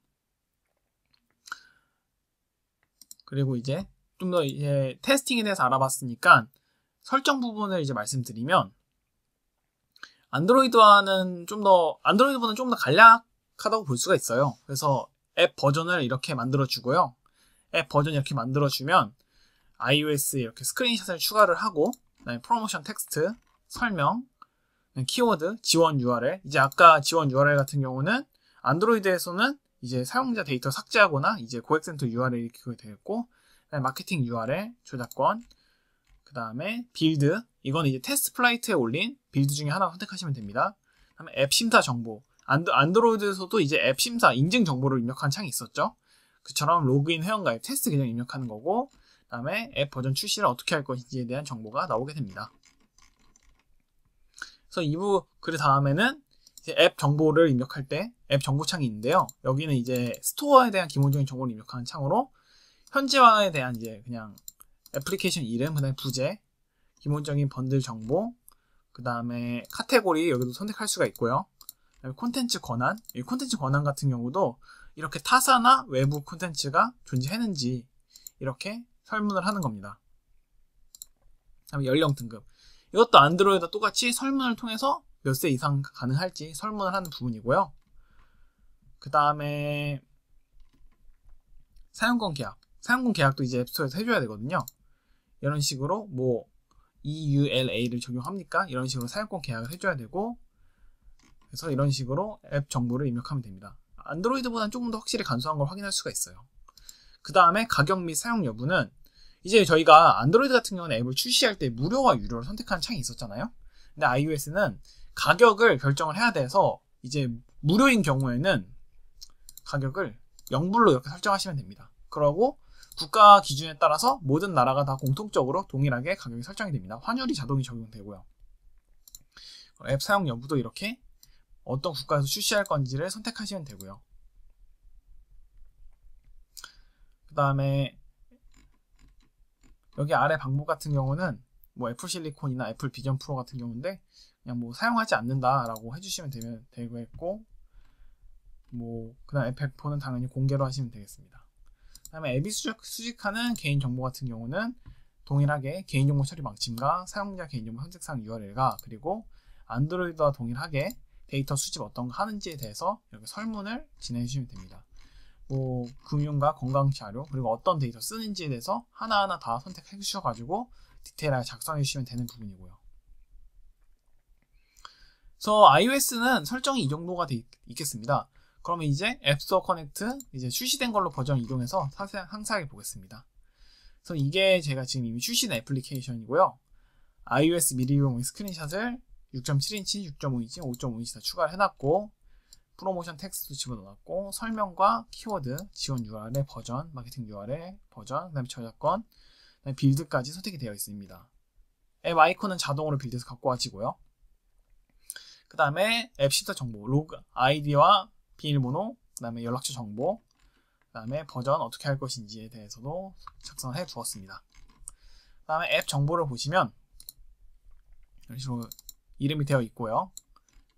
그리고 이제 좀 더 이제 테스팅에 대해서 알아봤으니까 설정 부분을 이제 말씀드리면 안드로이드와는 좀 더 안드로이드보다는 좀 더 간략하다고 볼 수가 있어요. 그래서 앱 버전을 이렇게 만들어 주고요. 앱 버전 이렇게 만들어 주면 iOS 이렇게 스크린샷을 추가를 하고 그다음에 프로모션 텍스트, 설명, 키워드, 지원 URL. 이제 아까 지원 URL 같은 경우는 안드로이드에서는 이제 사용자 데이터 삭제하거나 이제 고객센터 URL 이렇게 되었고 마케팅 URL, 조작권그 다음에 빌드 이건 이제 테스트 플라이트에 올린 빌드 중에 하나 선택하시면 됩니다. 다음에 앱 심사 정보. 안드, 안드로이드에서도 이제 앱 심사 인증 정보를 입력한 창이 있었죠. 그처럼 로그인 회원가입 테스트 그냥 입력하는 거고 그다음에 앱 버전 출시를 어떻게 할 것인지에 대한 정보가 나오게 됩니다. 그래서 이부 그 다음에는 앱 정보를 입력할 때 앱 정보 창이 있는데요. 여기는 이제 스토어에 대한 기본적인 정보를 입력하는 창으로 현재화에 대한 이제 그냥 애플리케이션 이름, 그다음에 부재, 기본적인 번들 정보, 그 다음에 카테고리 여기도 선택할 수가 있고요. 콘텐츠 권한, 이 콘텐츠 권한 같은 경우도 이렇게 타사나 외부 콘텐츠가 존재했는지 이렇게 설문을 하는 겁니다. 다음에 연령 등급. 이것도 안드로이드와 똑같이 설문을 통해서 몇 세 이상 가능할지 설문을 하는 부분이고요. 그 다음에 사용권 계약. 사용권 계약도 이제 앱스토어에서 해줘야 되거든요. 이런 식으로 뭐 EULA를 적용합니까? 이런 식으로 사용권 계약을 해줘야 되고 그래서 이런 식으로 앱 정보를 입력하면 됩니다. 안드로이드보다는 조금 더 확실히 간소한 걸 확인할 수가 있어요. 그 다음에 가격 및 사용 여부는 이제 저희가 안드로이드 같은 경우는 앱을 출시할 때 무료와 유료를 선택하는 창이 있었잖아요. 근데 iOS는 가격을 결정을 해야 돼서 이제 무료인 경우에는 가격을 0불로 이렇게 설정하시면 됩니다. 그러고 국가 기준에 따라서 모든 나라가 다 공통적으로 동일하게 가격이 설정이 됩니다. 환율이 자동이 적용되고요. 앱 사용 여부도 이렇게 어떤 국가에서 출시할 건지를 선택하시면 되고요. 그 다음에 여기 아래 방법 같은 경우는 뭐 애플 실리콘이나 애플 비전 프로 같은 경우인데 그냥 뭐 사용하지 않는다라고 해주시면 되면 되고 했고 뭐 그다음 에펙4는 당연히 공개로 하시면 되겠습니다. 다음에 앱 b 수직, 수직하는 개인정보 같은 경우는 동일하게 개인정보 처리 방침과 사용자 개인정보 선택사항 URL과 그리고 안드로이드와 동일하게 데이터 수집 어떤 거 하는지에 대해서 이렇게 설문을 진행해 주시면 됩니다. 뭐 금융과 건강 자료 그리고 어떤 데이터 쓰는지에 대해서 하나하나 다 선택해 주셔가지고 디테일하게 작성해 주시면 되는 부분이고요. 그래서 iOS는 설정이 이 정도가 되 있겠습니다. 그러면 이제 앱스토어 커넥트 이제 출시된 걸로 버전 이용해서 상세, 상세하게 보겠습니다. 그래서 이게 제가 지금 이미 출시된 애플리케이션이고요. iOS 미리용 스크린샷을 6.7인치, 6.5인치, 5.5인치 다추가 해놨고 프로모션 텍스트 도 집어넣었고 설명과 키워드, 지원 URL의 버전, 마케팅 URL의 버전, 그다음에 저작권, 그다음에 빌드까지 선택이 되어 있습니다. 앱 아이콘은 자동으로 빌드에서 갖고 와지고요. 그 다음에 앱시사 정보, 로그, 아이디와 비밀번호, 그 다음에 연락처 정보, 그 다음에 버전 어떻게 할 것인지에 대해서도 작성해 두었습니다. 그 다음에 앱 정보를 보시면 이런 식으로 이름이 되어 있고요.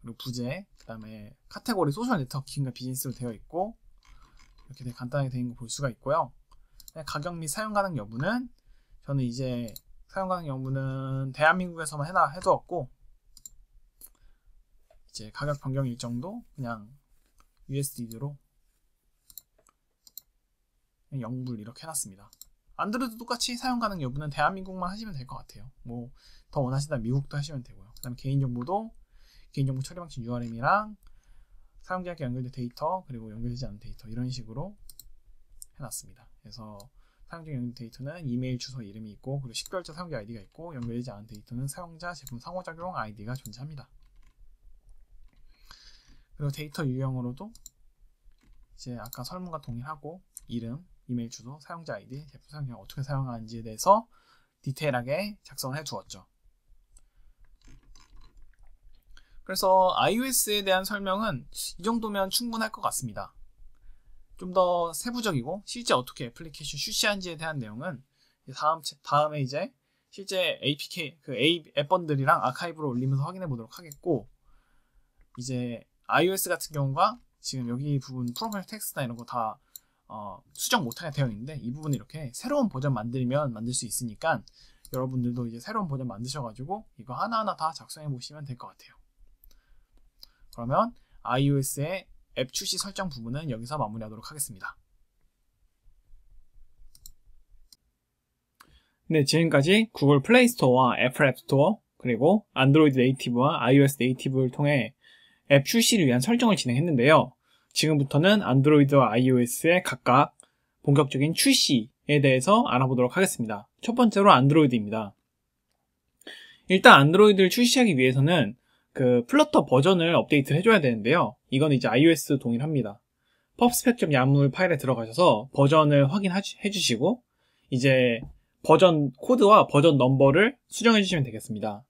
그리고 부제, 그 다음에 카테고리 소셜 네트워킹과 비즈니스로 되어 있고 이렇게 되게 간단하게 되어 있는 걸 볼 수가 있고요. 네, 가격 및 사용 가능 여부는 저는 이제 사용 가능 여부는 대한민국에서만 해나 해두었고 이제 가격 변경 일정도 그냥 USD로 0불 이렇게 해놨습니다. 안드로이드 똑같이 사용 가능 여부는 대한민국만 하시면 될 것 같아요. 뭐 더 원하시다 면 미국도 하시면 되고요. 그다음에 개인정보도 개인정보 처리 방식 URM이랑 사용자에게 연결된 데이터 그리고 연결되지 않은 데이터 이런 식으로 해놨습니다. 그래서 사용자 연결 데이터는 이메일 주소 이름이 있고 그리고 식별자 사용자 아이디가 있고 연결되지 않은 데이터는 사용자 제품 상호작용 아이디가 존재합니다. 그리고 데이터 유형으로도 이제 아까 설문과 동일하고 이름, 이메일 주소, 사용자 아이디, 제품 사용자 어떻게 사용하는지에 대해서 디테일하게 작성을 해 주었죠. 그래서 iOS에 대한 설명은 이 정도면 충분할 것 같습니다. 좀 더 세부적이고 실제 어떻게 애플리케이션 출시한지에 대한 내용은 다음 다음에 이제 실제 APK 그 앱번들이랑 아카이브로 올리면서 확인해 보도록 하겠고 이제 iOS 같은 경우가 지금 여기 부분 프로필 텍스트나 이런 거다 어, 수정 못하게 되어 있는데 이 부분 이렇게 새로운 버전 만들면 만들 수 있으니까 여러분들도 이제 새로운 버전 만드셔가지고 이거 하나하나 다 작성해 보시면 될 것 같아요. 그러면 iOS의 앱 출시 설정 부분은 여기서 마무리하도록 하겠습니다. 네, 지금까지 구글 플레이 스토어와 애플 앱 스토어, 그리고 안드로이드 네이티브와 iOS 네이티브를 통해 앱 출시를 위한 설정을 진행했는데요. 지금부터는 안드로이드와 iOS의 각각 본격적인 출시에 대해서 알아보도록 하겠습니다. 첫 번째로 안드로이드입니다. 일단 안드로이드를 출시하기 위해서는 그 플러터 버전을 업데이트를 해줘야 되는데요. 이건 이제 iOS 동일합니다. 펍스펙 s p e 파일에 들어가셔서 버전을 확인해 주시고 이제 버전 코드와 버전 넘버를 수정해 주시면 되겠습니다.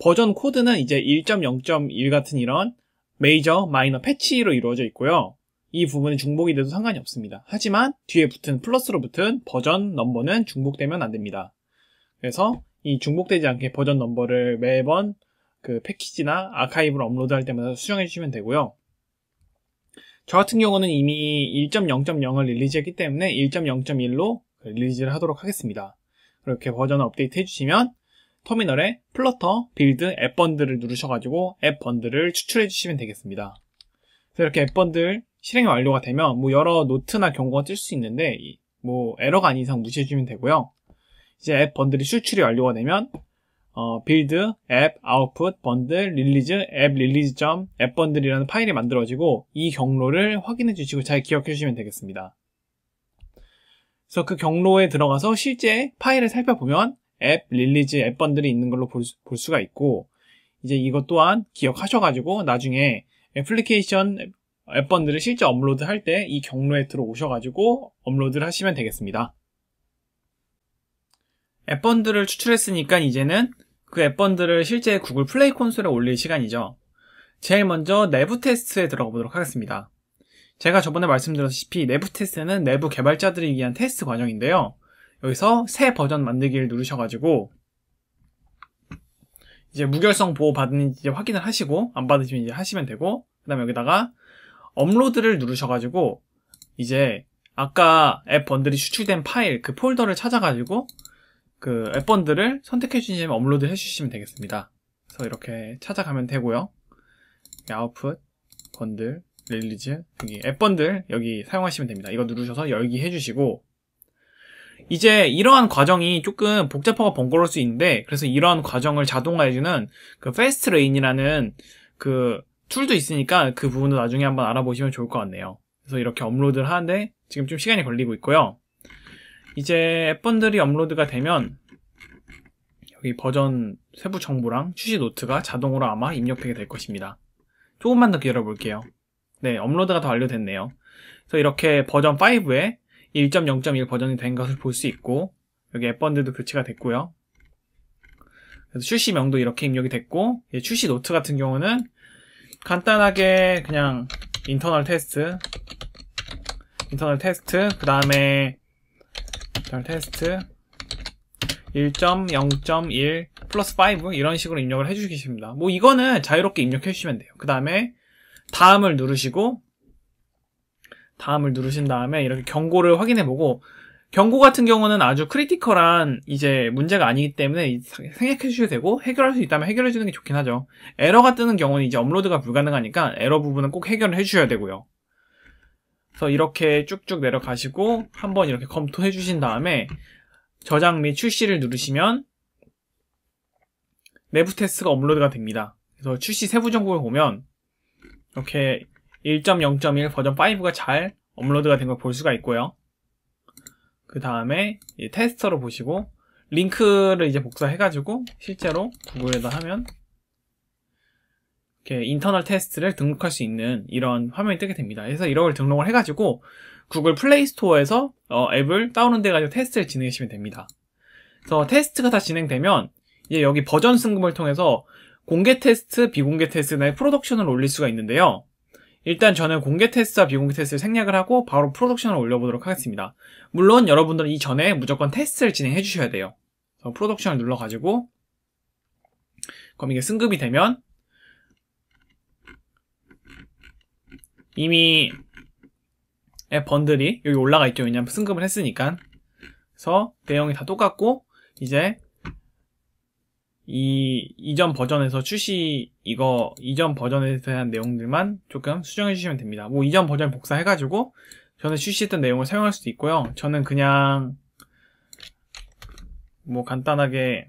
버전 코드는 이제 1.0.1 같은 이런 메이저, 마이너 패치로 이루어져 있고요. 이부분은 중복이 돼도 상관이 없습니다. 하지만 뒤에 붙은 플러스로 붙은 버전 넘버는 중복되면 안 됩니다. 그래서 이 중복되지 않게 버전 넘버를 매번 그 패키지나 아카이브를 업로드할 때마다 수정해 주시면 되고요. 저 같은 경우는 이미 1.0.0을 릴리즈했기 때문에 1.0.1로 그 릴리즈를 하도록 하겠습니다. 그렇게 버전 업데이트 해주시면 터미널에 플러터 빌드 앱 번들을 누르셔가지고 앱 번들을 추출해 주시면 되겠습니다. 그래서 이렇게 앱 번들 실행 완료가 되면 뭐 여러 노트나 경고가 뜰 수 있는데 뭐 에러가 아닌 이상 무시해 주면 되고요. 이제 앱 번들이 추출이 완료가 되면 어, 빌드, 앱, 아웃풋, 번들, 릴리즈, 앱 릴리즈 점, 앱 번들이라는 파일이 만들어지고 이 경로를 확인해 주시고 잘 기억해 주시면 되겠습니다. 그래서 그 경로에 들어가서 실제 파일을 살펴보면 앱 릴리즈 앱 번들이 있는 걸로 볼, 볼 수가 있고 이제 이것 또한 기억하셔가지고 나중에 애플리케이션 앱 번들을 실제 업로드 할때 이 경로에 들어오셔가지고 업로드를 하시면 되겠습니다. 앱 번들을 추출했으니까 이제는 그앱 번들을 실제 구글 플레이 콘솔에 올릴 시간이죠. 제일 먼저 내부 테스트에 들어가 보도록 하겠습니다. 제가 저번에 말씀드렸다시피 내부 테스트는 내부 개발자들을 위한 테스트 과정인데요. 여기서 새 버전 만들기를 누르셔가지고 이제 무결성 보호 받는지 확인을 하시고 안 받으시면 이제 하시면 되고 그 다음에 여기다가 업로드를 누르셔가지고 이제 아까 앱 번들이 추출된 파일 그 폴더를 찾아가지고 그 앱 번들을 선택해 주시면 업로드 해 주시면 되겠습니다 그래서 이렇게 찾아가면 되고요 네, 아웃풋 번들 릴리즈 여기 앱 번들 여기 사용하시면 됩니다 이거 누르셔서 열기 해 주시고 이제 이러한 과정이 조금 복잡하고 번거로울 수 있는데 그래서 이러한 과정을 자동화해주는 그 패스트 레인이라는 그 툴도 있으니까 그 부분도 나중에 한번 알아보시면 좋을 것 같네요. 그래서 이렇게 업로드를 하는데 지금 좀 시간이 걸리고 있고요. 이제 앱번들이 업로드가 되면 여기 버전 세부 정보랑 출시 노트가 자동으로 아마 입력되게 될 것입니다. 조금만 더 기다려 볼게요. 네, 업로드가 다 완료됐네요. 그래서 이렇게 버전 5에 1.0.1 버전이 된 것을 볼 수 있고 여기 앱번드도 교체가 됐고요. 그래서 출시명도 이렇게 입력이 됐고 출시 노트 같은 경우는 간단하게 그냥 인터널 테스트 인터널 테스트 그 다음에 인터널 테스트 1.0.1 플러스 5 이런 식으로 입력을 해주시면 됩니다. 뭐 이거는 자유롭게 입력해 주시면 돼요. 그 다음에 다음을 누르시고 다음을 누르신 다음에 이렇게 경고를 확인해보고 경고 같은 경우는 아주 크리티컬한 이제 문제가 아니기 때문에 생략해 주셔도 되고 해결할 수 있다면 해결해 주는 게 좋긴 하죠. 에러가 뜨는 경우는 이제 업로드가 불가능하니까 에러 부분은 꼭 해결을 해 주셔야 되고요. 그래서 이렇게 쭉쭉 내려가시고 한번 이렇게 검토해 주신 다음에 저장 및 출시를 누르시면 내부 테스트가 업로드가 됩니다. 그래서 출시 세부 정보를 보면 이렇게 1.0.1 버전 5가 잘 업로드가 된 걸 볼 수가 있고요. 그 다음에 테스터로 보시고 링크를 이제 복사해가지고 실제로 구글에다 하면 이렇게 인터널 테스트를 등록할 수 있는 이런 화면이 뜨게 됩니다. 그래서 이걸 등록을 해가지고 구글 플레이 스토어에서 어, 앱을 다운로드해가지고 테스트를 진행하시면 됩니다. 그래서 테스트가 다 진행되면 이제 여기 버전 승급을 통해서 공개 테스트, 비공개 테스트 나 프로덕션을 올릴 수가 있는데요. 일단 저는 공개 테스트와 비공개 테스트를 생략을 하고 바로 프로덕션을 올려보도록 하겠습니다. 물론 여러분들은 이전에 무조건 테스트를 진행해 주셔야 돼요. 프로덕션을 눌러가지고 그럼 이게 승급이 되면 이미 번들이 여기 올라가 있죠. 왜냐면 승급을 했으니까 그래서 내용이 다 똑같고 이제 이 이전 버전에서 출시 이거 이전 버전에 대한 내용들만 조금 수정해 주시면 됩니다. 뭐 이전 버전 복사해 가지고 전에 출시했던 내용을 사용할 수도 있고요. 저는 그냥 뭐 간단하게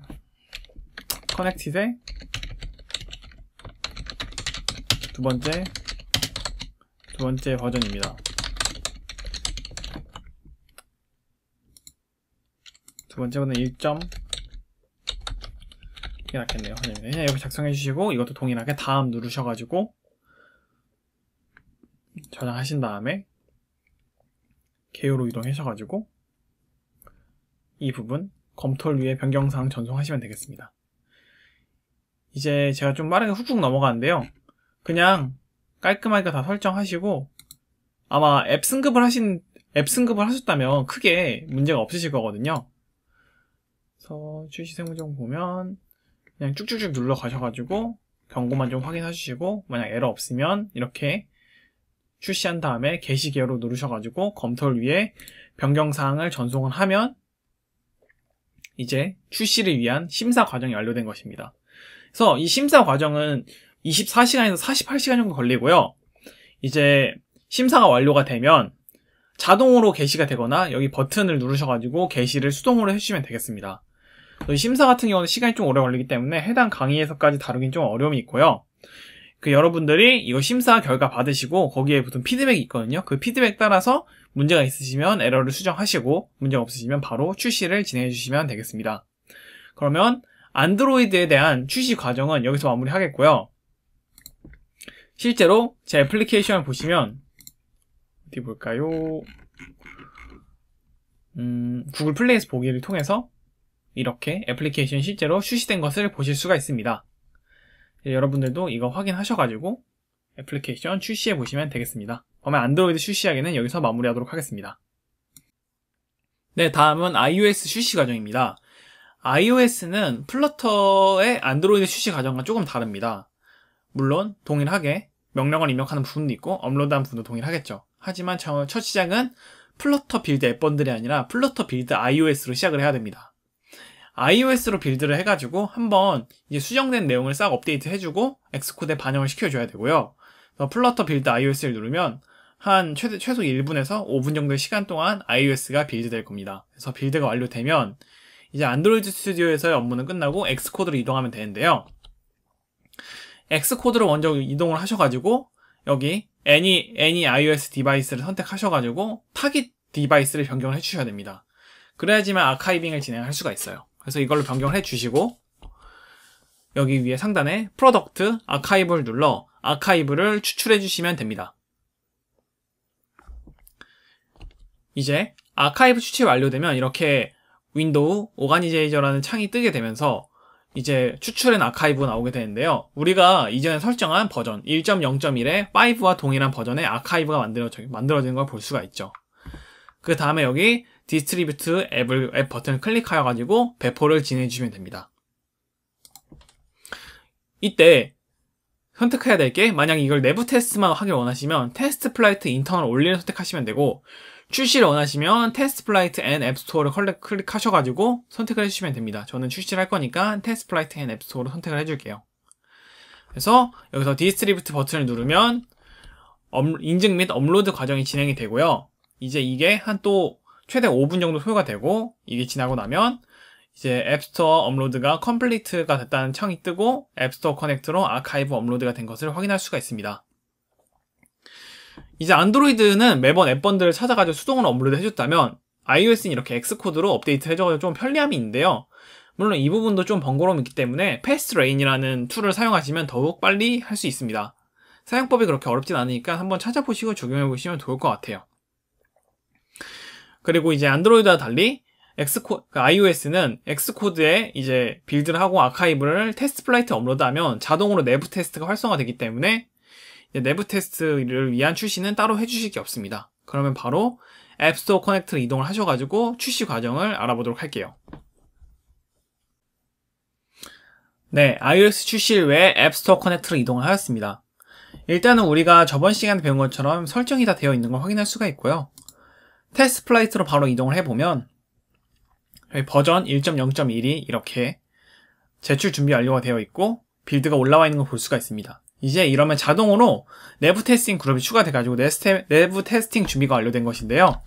커넥티드두 번째 두 번째 버전입니다. 두 번째 버전 1. 이게 낫겠네요. 그냥 여기 작성해 주시고 이것도 동일하게 다음 누르셔가지고 저장하신 다음에 개요로 이동하셔가지고 이 부분 검토를 위해 변경사항 전송하시면 되겠습니다. 이제 제가 좀 빠르게 훅훅 넘어가는데요. 그냥 깔끔하게 다 설정하시고 아마 앱 승급을 하신 앱 승급을 하셨다면 크게 문제가 없으실 거거든요. 그래서 출시 생물정 보면 그냥 쭉쭉쭉 눌러 가셔가지고 경고만 좀 확인하시고 만약 에러 없으면 이렇게 출시한 다음에 게시 계열로 누르셔가지고 검토를 위해 변경사항을 전송을 하면 이제 출시를 위한 심사 과정이 완료된 것입니다. 그래서 이 심사 과정은 24시간에서 48시간 정도 걸리고요. 이제 심사가 완료가 되면 자동으로 게시가 되거나 여기 버튼을 누르셔가지고 게시를 수동으로 해주시면 되겠습니다. 심사 같은 경우는 시간이 좀 오래 걸리기 때문에 해당 강의에서까지 다루긴 좀 어려움이 있고요. 그 여러분들이 이거 심사 결과 받으시고 거기에 무슨 피드백이 있거든요. 그 피드백 따라서 문제가 있으시면 에러를 수정하시고 문제가 없으시면 바로 출시를 진행해 주시면 되겠습니다. 그러면 안드로이드에 대한 출시 과정은 여기서 마무리하겠고요. 실제로 제 애플리케이션을 보시면 어디 볼까요? 음, 구글 플레이에서 보기를 통해서 이렇게 애플리케이션 실제로 출시된 것을 보실 수가 있습니다. 여러분들도 이거 확인하셔가지고 애플리케이션 출시해 보시면 되겠습니다. 그러면 안드로이드 출시 이야기는 여기서 마무리하도록 하겠습니다. 네, 다음은 iOS 출시 과정입니다. iOS는 플러터의 안드로이드 출시 과정과 조금 다릅니다. 물론 동일하게 명령을 입력하는 부분도 있고 업로드하는 부분도 동일하겠죠. 하지만 첫 시작은 플러터 빌드 앱번들이 아니라 플러터 빌드 iOS로 시작을 해야 됩니다. iOS로 빌드를 해가지고 한번 이제 수정된 내용을 싹 업데이트 해주고 엑스코드에 반영을 시켜줘야 되고요. 플러터 빌드 iOS를 누르면 한 최대, 최소 1분에서 5분 정도의 시간 동안 iOS가 빌드될 겁니다. 그래서 빌드가 완료되면 이제 안드로이드 스튜디오에서의 업무는 끝나고 엑스코드로 이동하면 되는데요. 엑스코드로 먼저 이동을 하셔가지고 여기 any any iOS 디바이스를 선택하셔가지고 타깃 디바이스를 변경을 해주셔야 됩니다. 그래야지만 아카이빙을 진행할 수가 있어요. 그래서 이걸로 변경을 해주시고 여기 위에 상단에 프로덕트 아카이브를 눌러 아카이브를 추출해 주시면 됩니다. 이제 아카이브 추출 완료되면 이렇게 윈도우 오가니제이저라는 창이 뜨게 되면서 이제 추출한 아카이브 나오게 되는데요. 우리가 이전에 설정한 버전 1.0.1의 5와 동일한 버전의 아카이브가 만들어진 걸 볼 수가 있죠. 그 다음에 여기 디스트리뷰트 앱을, 앱 버튼을 클릭하여가지고 배포를 진행해주시면 됩니다. 이때 선택해야 될 게 만약 이걸 내부 테스트만 하길 원하시면 테스트 플라이트 인턴을 올리는 선택하시면 되고 출시를 원하시면 테스트 플라이트 앤 앱스토어를 클릭, 하셔가지고 선택을 해주시면 됩니다. 저는 출시를 할 거니까 테스트 플라이트 앤앱스토어를 선택을 해줄게요. 그래서 여기서 디스트리뷰트 버튼을 누르면 인증 및 업로드 과정이 진행이 되고요. 이제 이게 한또 최대 5분 정도 소요가 되고 이게 지나고 나면 이제 앱스토어 업로드가 컴플리트가 됐다는 창이 뜨고 앱스토어 커넥트로 아카이브 업로드가 된 것을 확인할 수가 있습니다. 이제 안드로이드는 매번 앱 번들을 찾아가지고 수동으로 업로드 해줬다면 iOS는 이렇게 엑스코드로 업데이트 해줘서 좀 편리함이 있는데요. 물론 이 부분도 좀 번거로움이 있기 때문에 패스트레인이라는 툴을 사용하시면 더욱 빨리 할 수 있습니다. 사용법이 그렇게 어렵진 않으니까 한번 찾아보시고 적용해 보시면 좋을 것 같아요. 그리고 이제 안드로이드와 달리 엑스코 iOS는 그 엑스코드에 이제 빌드를 하고 아카이브를 테스트 플라이트 업로드하면 자동으로 내부 테스트가 활성화되기 때문에 내부 테스트를 위한 출시는 따로 해주실 게 없습니다. 그러면 바로 앱스토어 커넥트로 이동을 하셔가지고 출시 과정을 알아보도록 할게요. 네, iOS 출시일 외에 앱스토어 커넥트로 이동을 하였습니다. 일단은 우리가 저번 시간에 배운 것처럼 설정이 다 되어 있는 걸 확인할 수가 있고요. 테스트 플라이트로 바로 이동을 해보면 버전 1.0.1이 이렇게 제출 준비 완료가 되어 있고 빌드가 올라와 있는 걸 볼 수가 있습니다. 이제 이러면 자동으로 내부 테스팅 그룹이 추가돼 가지고 내부 테스팅 준비가 완료된 것인데요.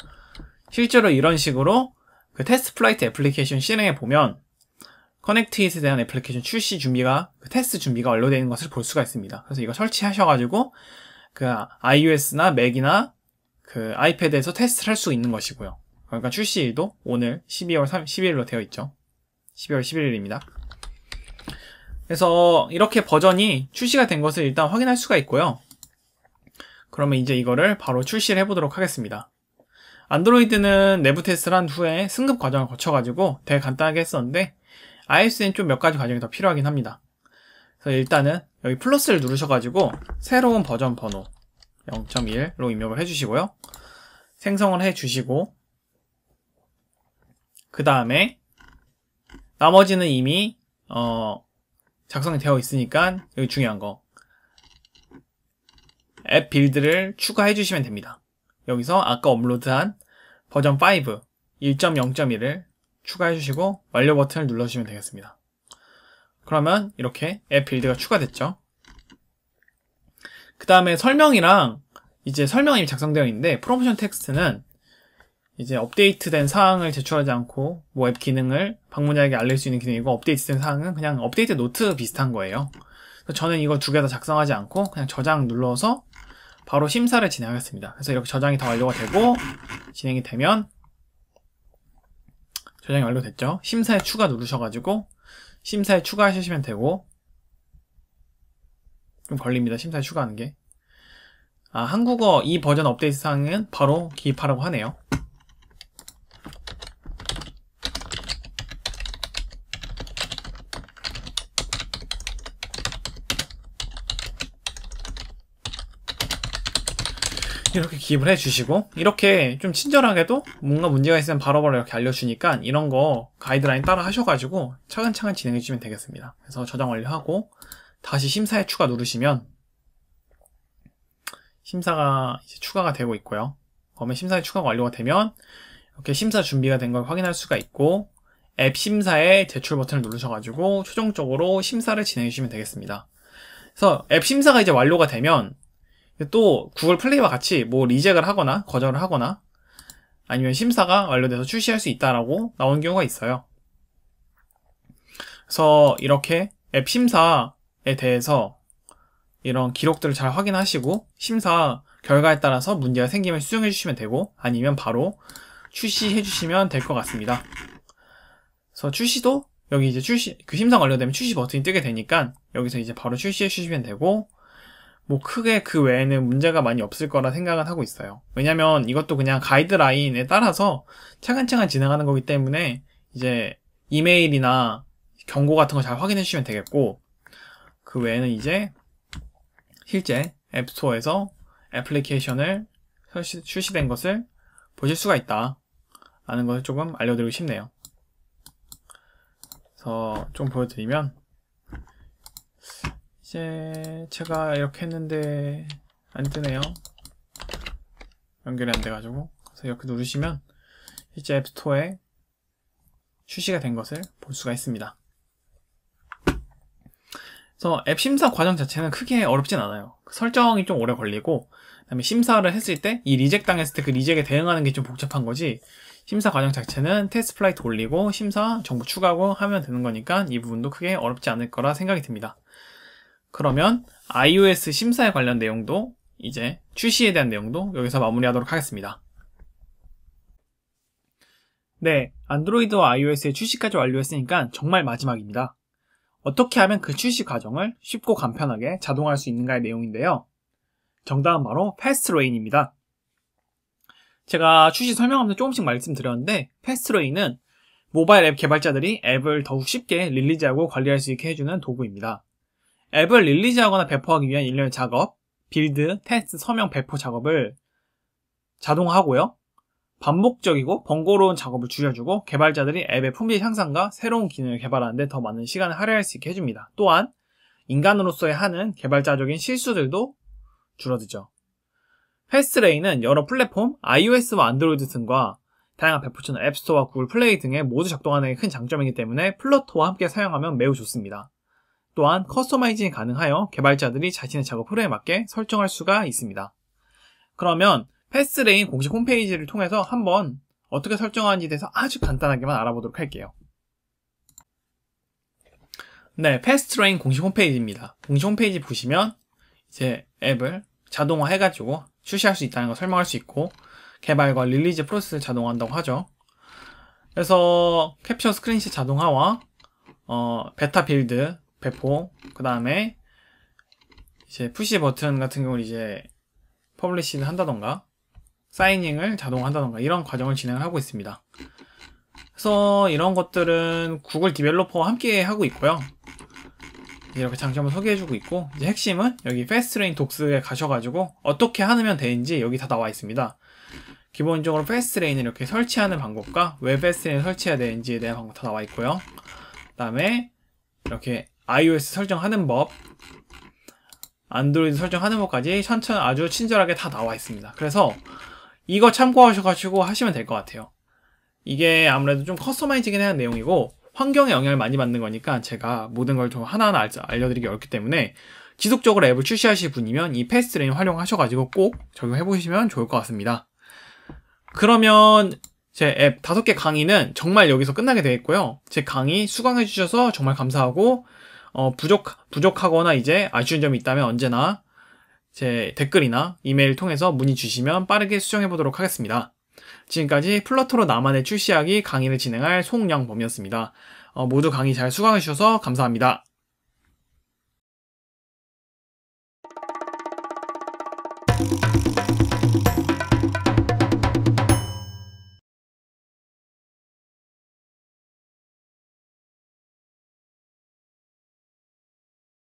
실제로 이런 식으로 그 테스트 플라이트 애플리케이션 실행해 보면 커넥트잇에 대한 애플리케이션 출시 준비가 그 테스트 준비가 완료되는 것을 볼 수가 있습니다. 그래서 이거 설치하셔가지고 그 iOS나 맥이나 그 아이패드에서 테스트를 할 수 있는 것이고요. 그러니까 출시일도 오늘 12월 3, 10일로 되어 있죠. 12월 11일입니다. 그래서 이렇게 버전이 출시가 된 것을 일단 확인할 수가 있고요. 그러면 이제 이거를 바로 출시를 해보도록 하겠습니다. 안드로이드는 내부 테스트를 한 후에 승급 과정을 거쳐가지고 되게 간단하게 했었는데 iOS는 좀 몇 가지 과정이 더 필요하긴 합니다. 그래서 일단은 여기 플러스를 누르셔가지고 새로운 버전 번호 0.1로 입력을 해주시고요. 생성을 해주시고 그 다음에 나머지는 이미 어 작성이 되어 있으니까 여기 중요한 거 앱 빌드를 추가해 주시면 됩니다. 여기서 아까 업로드한 버전 5 1.0.1을 추가해 주시고 완료 버튼을 눌러주시면 되겠습니다. 그러면 이렇게 앱 빌드가 추가됐죠. 그 다음에 설명이랑 이제 설명이 작성되어 있는데 프로모션 텍스트는 이제 업데이트된 사항을 제출하지 않고 뭐앱 기능을 방문자에게 알릴 수 있는 기능이고 업데이트된 사항은 그냥 업데이트 노트 비슷한 거예요. 그래서 저는 이거 두 개 다 작성하지 않고 그냥 저장 눌러서 바로 심사를 진행하겠습니다. 그래서 이렇게 저장이 다 완료가 되고 진행이 되면 저장이 완료됐죠. 심사에 추가 누르셔가지고 심사에 추가하시면 되고 좀 걸립니다. 심사에 추가하는 게. 아, 한국어 이 버전 업데이트 사항은 바로 기입하라고 하네요. 이렇게 기입을 해주시고 이렇게 좀 친절하게도 뭔가 문제가 있으면 바로바로 이렇게 알려주니까 이런 거 가이드라인 따라 하셔가지고 차근차근 진행해주시면 되겠습니다. 그래서 저장 완료하고 다시 심사에 추가 누르시면 심사가 이제 추가가 되고 있고요. 그러면 심사에 추가가 완료가 되면 이렇게 심사 준비가 된 걸 확인할 수가 있고 앱 심사에 제출 버튼을 누르셔가지고 최종적으로 심사를 진행해 주시면 되겠습니다. 그래서 앱 심사가 이제 완료가 되면 또 구글 플레이와 같이 뭐 리젝을 하거나 거절을 하거나 아니면 심사가 완료돼서 출시할 수 있다라고 나온 경우가 있어요. 그래서 이렇게 앱 심사 에 대해서 이런 기록들을 잘 확인하시고 심사 결과에 따라서 문제가 생기면 수정해 주시면 되고 아니면 바로 출시해 주시면 될 것 같습니다. 그래서 출시도 여기 이제 출시 그 심사 완료되면 출시 버튼이 뜨게 되니까 여기서 이제 바로 출시해 주시면 되고 뭐 크게 그 외에는 문제가 많이 없을 거라 생각은 하고 있어요. 왜냐면 이것도 그냥 가이드라인에 따라서 차근차근 진행하는 거기 때문에 이제 이메일이나 경고 같은 거 잘 확인해 주시면 되겠고 그 외에는 이제 실제 앱스토어에서 애플리케이션을 출시된 것을 보실 수가 있다 라는 것을 조금 알려드리고 싶네요 그래서 좀 보여드리면 이제 제가 이렇게 했는데 안 뜨네요 연결이 안 돼가지고 그래서 이렇게 누르시면 실제 앱스토어에 출시가 된 것을 볼 수가 있습니다 그래서 앱 심사 과정 자체는 크게 어렵진 않아요. 설정이 좀 오래 걸리고 그다음에 심사를 했을 때 이 리젝 당했을 때 그 리젝에 대응하는 게 좀 복잡한 거지. 심사 과정 자체는 테스트 플라이 돌리고 심사 정보 추가하고 하면 되는 거니까 이 부분도 크게 어렵지 않을 거라 생각이 듭니다. 그러면 iOS 심사에 관련 내용도 이제 출시에 대한 내용도 여기서 마무리하도록 하겠습니다. 네, 안드로이드와 iOS의 출시까지 완료했으니까 정말 마지막입니다. 어떻게 하면 그 출시 과정을 쉽고 간편하게 자동화할 수 있는가의 내용인데요. 정답은 바로 패스트레인입니다. 제가 출시 설명하면서 조금씩 말씀드렸는데 패스트레인은 모바일 앱 개발자들이 앱을 더욱 쉽게 릴리즈하고 관리할 수 있게 해주는 도구입니다. 앱을 릴리즈하거나 배포하기 위한 일련의 작업, 빌드, 테스트, 서명 배포 작업을 자동화하고요. 반복적이고 번거로운 작업을 줄여주고 개발자들이 앱의 품질 향상과 새로운 기능을 개발하는 데 더 많은 시간을 할애할 수 있게 해줍니다. 또한 인간으로서의 하는 개발자적인 실수들도 줄어들죠. 패스트레이는 여러 플랫폼, iOS와 안드로이드 등과 다양한 배포처는 앱스토어와 구글 플레이 등에 모두 작동하는 게 큰 장점이기 때문에 플러터와 함께 사용하면 매우 좋습니다. 또한 커스터마이징이 가능하여 개발자들이 자신의 작업 흐름에 맞게 설정할 수가 있습니다. 그러면 패스레인 공식 홈페이지를 통해서 한번 어떻게 설정하는지에 대해서 아주 간단하게만 알아보도록 할게요. 네, 패스트레인 공식 홈페이지입니다. 공식 홈페이지 보시면 이제 앱을 자동화 해가지고 출시할 수 있다는 걸 설명할 수 있고 개발과 릴리즈 프로세스를 자동화한다고 하죠. 그래서 캡처 스크린샷 자동화와 어, 베타 빌드 배포 그 다음에 이제 푸시 버튼 같은 경우 는 이제 퍼블리시를 한다던가 사이닝을 자동한다던가 이런 과정을 진행을 하고 있습니다. 그래서 이런 것들은 구글 디벨로퍼와 함께 하고 있고요. 이렇게 장점을 소개해주고 있고 이제 핵심은 여기 패스트레인 독스에 가셔가지고 어떻게 하면 되는지 여기 다 나와 있습니다. 기본적으로 패스트레인을 이렇게 설치하는 방법과 왜 패스트레인을 설치해야 되는지에 대한 방법 다 나와 있고요. 그 다음에 이렇게 iOS 설정하는 법, 안드로이드 설정하는 법까지 천천히 아주 친절하게 다 나와 있습니다. 그래서 이거 참고하셔가지고 하시면 될 것 같아요. 이게 아무래도 좀 커스터마이징에 대한 내용이고 환경에 영향을 많이 받는 거니까 제가 모든 걸 좀 하나하나 알, 려드리기 어렵기 때문에 지속적으로 앱을 출시하실 분이면 이 패스트레인 활용하셔가지고 꼭 적용해보시면 좋을 것 같습니다. 그러면 제 앱 다섯 개 강의는 정말 여기서 끝나게 되겠고요. 제 강의 수강해주셔서 정말 감사하고 어, 부족, 부족하거나 이제 아쉬운 점이 있다면 언제나 제 댓글이나 이메일 통해서 문의 주시면 빠르게 수정해 보도록 하겠습니다. 지금까지 플러터로 나만의 출시하기 강의를 진행할 송영범이었습니다. 어, 모두 강의 잘 수강해 주셔서 감사합니다.